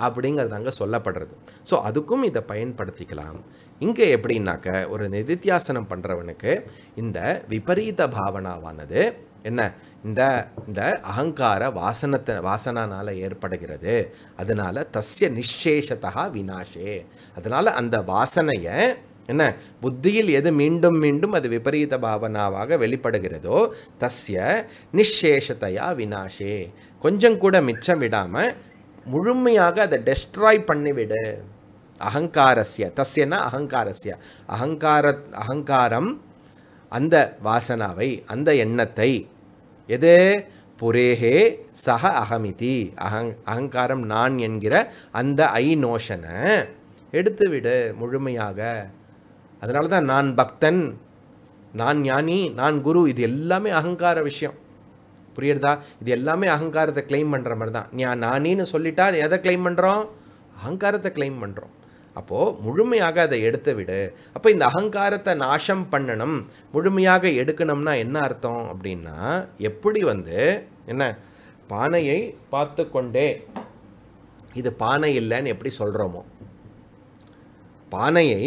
அப்படிங்கிறது அங்கே சொல்லப்படுறது ஸோ அதுக்கும் இதை பயன்படுத்திக்கலாம் இங்கே எப்படின்னாக்க ஒரு நிதித்தியாசனம் பண்ணுறவனுக்கு இந்த விபரீத பாவனாவானது என்ன இந்த இந்த அகங்கார வாசனத்தை வாசனானால் ஏற்படுகிறது அதனால் தஸ்ய நிஷேஷதா வினாஷே அதனால் அந்த வாசனையை என்ன புத்தியில் எது மீண்டும் மீண்டும் அது விபரீத பாவனாவாக வெளிப்படுகிறதோ தஸ்ய நிஷேஷத்தையா வினாஷே கொஞ்சம் கூட மிச்சம் விடாமல் முழுமையாக அதை டெஸ்ட்ராய் பண்ணிவிடு அகங்காரஸ்ய தஸ்யன்னா அகங்காரஸ்ய அகங்கார அகங்காரம் அந்த வாசனாவை அந்த எண்ணத்தை எது புரேகே சஹ அகமிதி அகங் அகங்காரம் நான் என்கிற அந்த ஐ நோஷனை எடுத்துவிடு முழுமையாக அதனால தான் நான் பக்தன் நான் ஞானி நான் குரு இது எல்லாமே அகங்கார விஷயம் புரியுறதா இது எல்லாமே அகங்காரத்தை கிளைம் பண்ணுற மாதிரி தான் நான் நானின்னு சொல்லிட்டா எதை கிளைம் பண்ணுறோம் அகங்காரத்தை கிளைம் பண்ணுறோம் அப்போது முழுமையாக அதை எடுத்து விடு அப்போ இந்த அகங்காரத்தை நாசம் பண்ணணும் முழுமையாக எடுக்கணும்னா என்ன அர்த்தம் அப்படின்னா எப்படி வந்து என்ன பானையை பார்த்து கொண்டே இது பானை இல்லைன்னு எப்படி சொல்கிறோமோ பானையை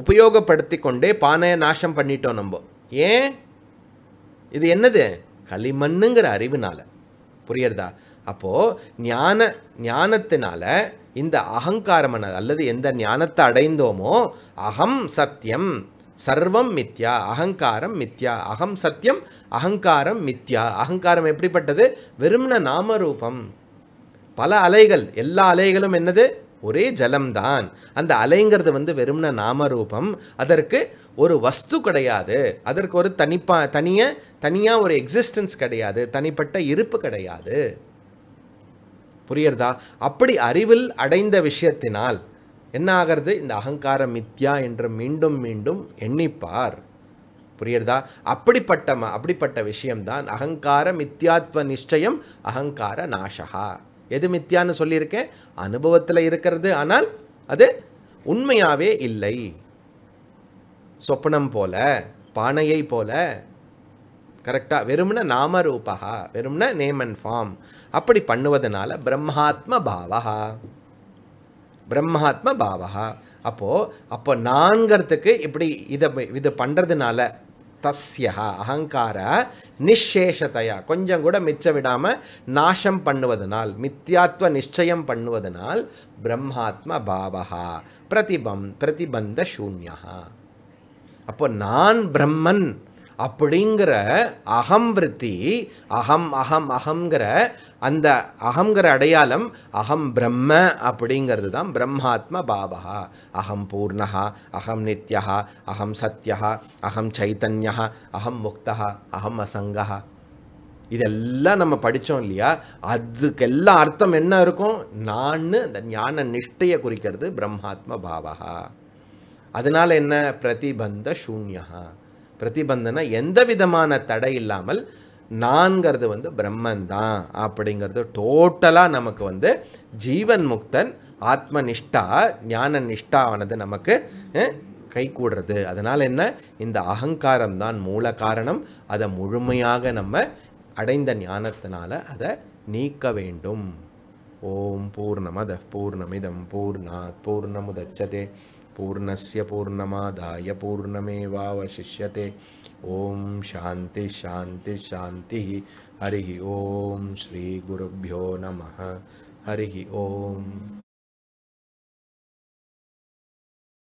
உபயோகப்படுத்தி கொண்டே பானையை நாசம் பண்ணிட்டோம் நம்ம ஏன் இது என்னது களிமண்ணுங்கிற அறிவினால் புரியறதா அப்போது ஞான ஞானத்தினால இந்த அகங்காரம் அல்லது எந்த ஞானத்தை அடைந்தோமோ அகம் சத்தியம் சர்வம் மித்யா அகங்காரம் மித்யா அகம் சத்தியம் அகங்காரம் மித்யா அகங்காரம் எப்படிப்பட்டது வெறும்ன நாமரூபம் பல அலைகள் எல்லா அலைகளும் என்னது ஒரே ஜலம்தான் அந்த அலைங்கிறது வந்து வெறும்ன நாமரூபம் அதற்கு ஒரு வஸ்து கிடையாது அதற்கு ஒரு தனிப்பா தனிய தனியாக ஒரு எக்ஸிஸ்டன்ஸ் கிடையாது தனிப்பட்ட இருப்பு கிடையாது புரியறதா அப்படி அறிவில் அடைந்த விஷயத்தினால் என்ன ஆகிறது இந்த அகங்கார மித்யா என்று மீண்டும் மீண்டும் எண்ணிப்பார் புரியறதா அப்படிப்பட்ட அப்படிப்பட்ட விஷயம்தான் அகங்கார மித்யாத்வ நிச்சயம் அகங்கார நாஷகா எது மித்யான்னு சொல்லியிருக்கேன் அனுபவத்தில் இருக்கிறது ஆனால் அது உண்மையாகவே இல்லை சொப்பனம் போல பானையை போல கரெக்டாக நாம ரூபா வெறும்னா நேம் அண்ட் ஃபார்ம் அப்படி பண்ணுவதனால பிரம்மாத்ம பாவா பிரம்மாத்ம பாவா அப்போது அப்போ நான்கிறதுக்கு இப்படி இதை இது பண்ணுறதுனால தஸ்யா அகங்கார நிஷேஷத்தையா கொஞ்சம் கூட மிச்ச விடாமல் நாசம் பண்ணுவதனால் மித்யாத்வ நிச்சயம் பண்ணுவதனால் பிரம்மாத்ம பாவா பிரதிபம் பிரதிபந்த சூன்யா அப்போ நான் பிரம்மன் அப்படிங்கிற அகம் விருத்தி அகம் அகம் அகங்கிற அந்த அகங்கிற அடையாளம் அகம் பிரம்ம அப்படிங்கிறது தான் பிரம்மாத்ம பாவகா அகம் பூர்ணா அகம் நித்யா அகம் சத்யா அகம் சைத்தன்யா அகம் முக்தா அகம் அசங்கா இதெல்லாம் நம்ம படித்தோம் இல்லையா அதுக்கெல்லாம் அர்த்தம் என்ன இருக்கும் நான் அந்த ஞான நிஷ்டையை குறிக்கிறது பிரம்மாத்ம பாவகா அதனால் என்ன பிரதிபந்த சூன்யா பிரதிபந்தனை எந்த விதமான தடை இல்லாமல் நான்கிறது வந்து பிரம்மன் தான் அப்படிங்கிறது டோட்டலாக நமக்கு வந்து ஜீவன் முக்தன் ஆத்ம நிஷ்டா ஞான நிஷ்டாவானது நமக்கு கை கூடுறது அதனால் என்ன இந்த அகங்காரம் தான் மூல காரணம் அதை முழுமையாக நம்ம அடைந்த ஞானத்தினால அதை நீக்க வேண்டும் ஓம் பூர்ணமத பூர்ணமிதம் பூர்ணா பூர்ணமுதச்சதே पूर्णस्य पूर्णमादाय पूर्णमेवावशिष्यते ॐ शान्तिः हरिः ॐ श्रीगुरुभ्यो नमः हरिः ॐ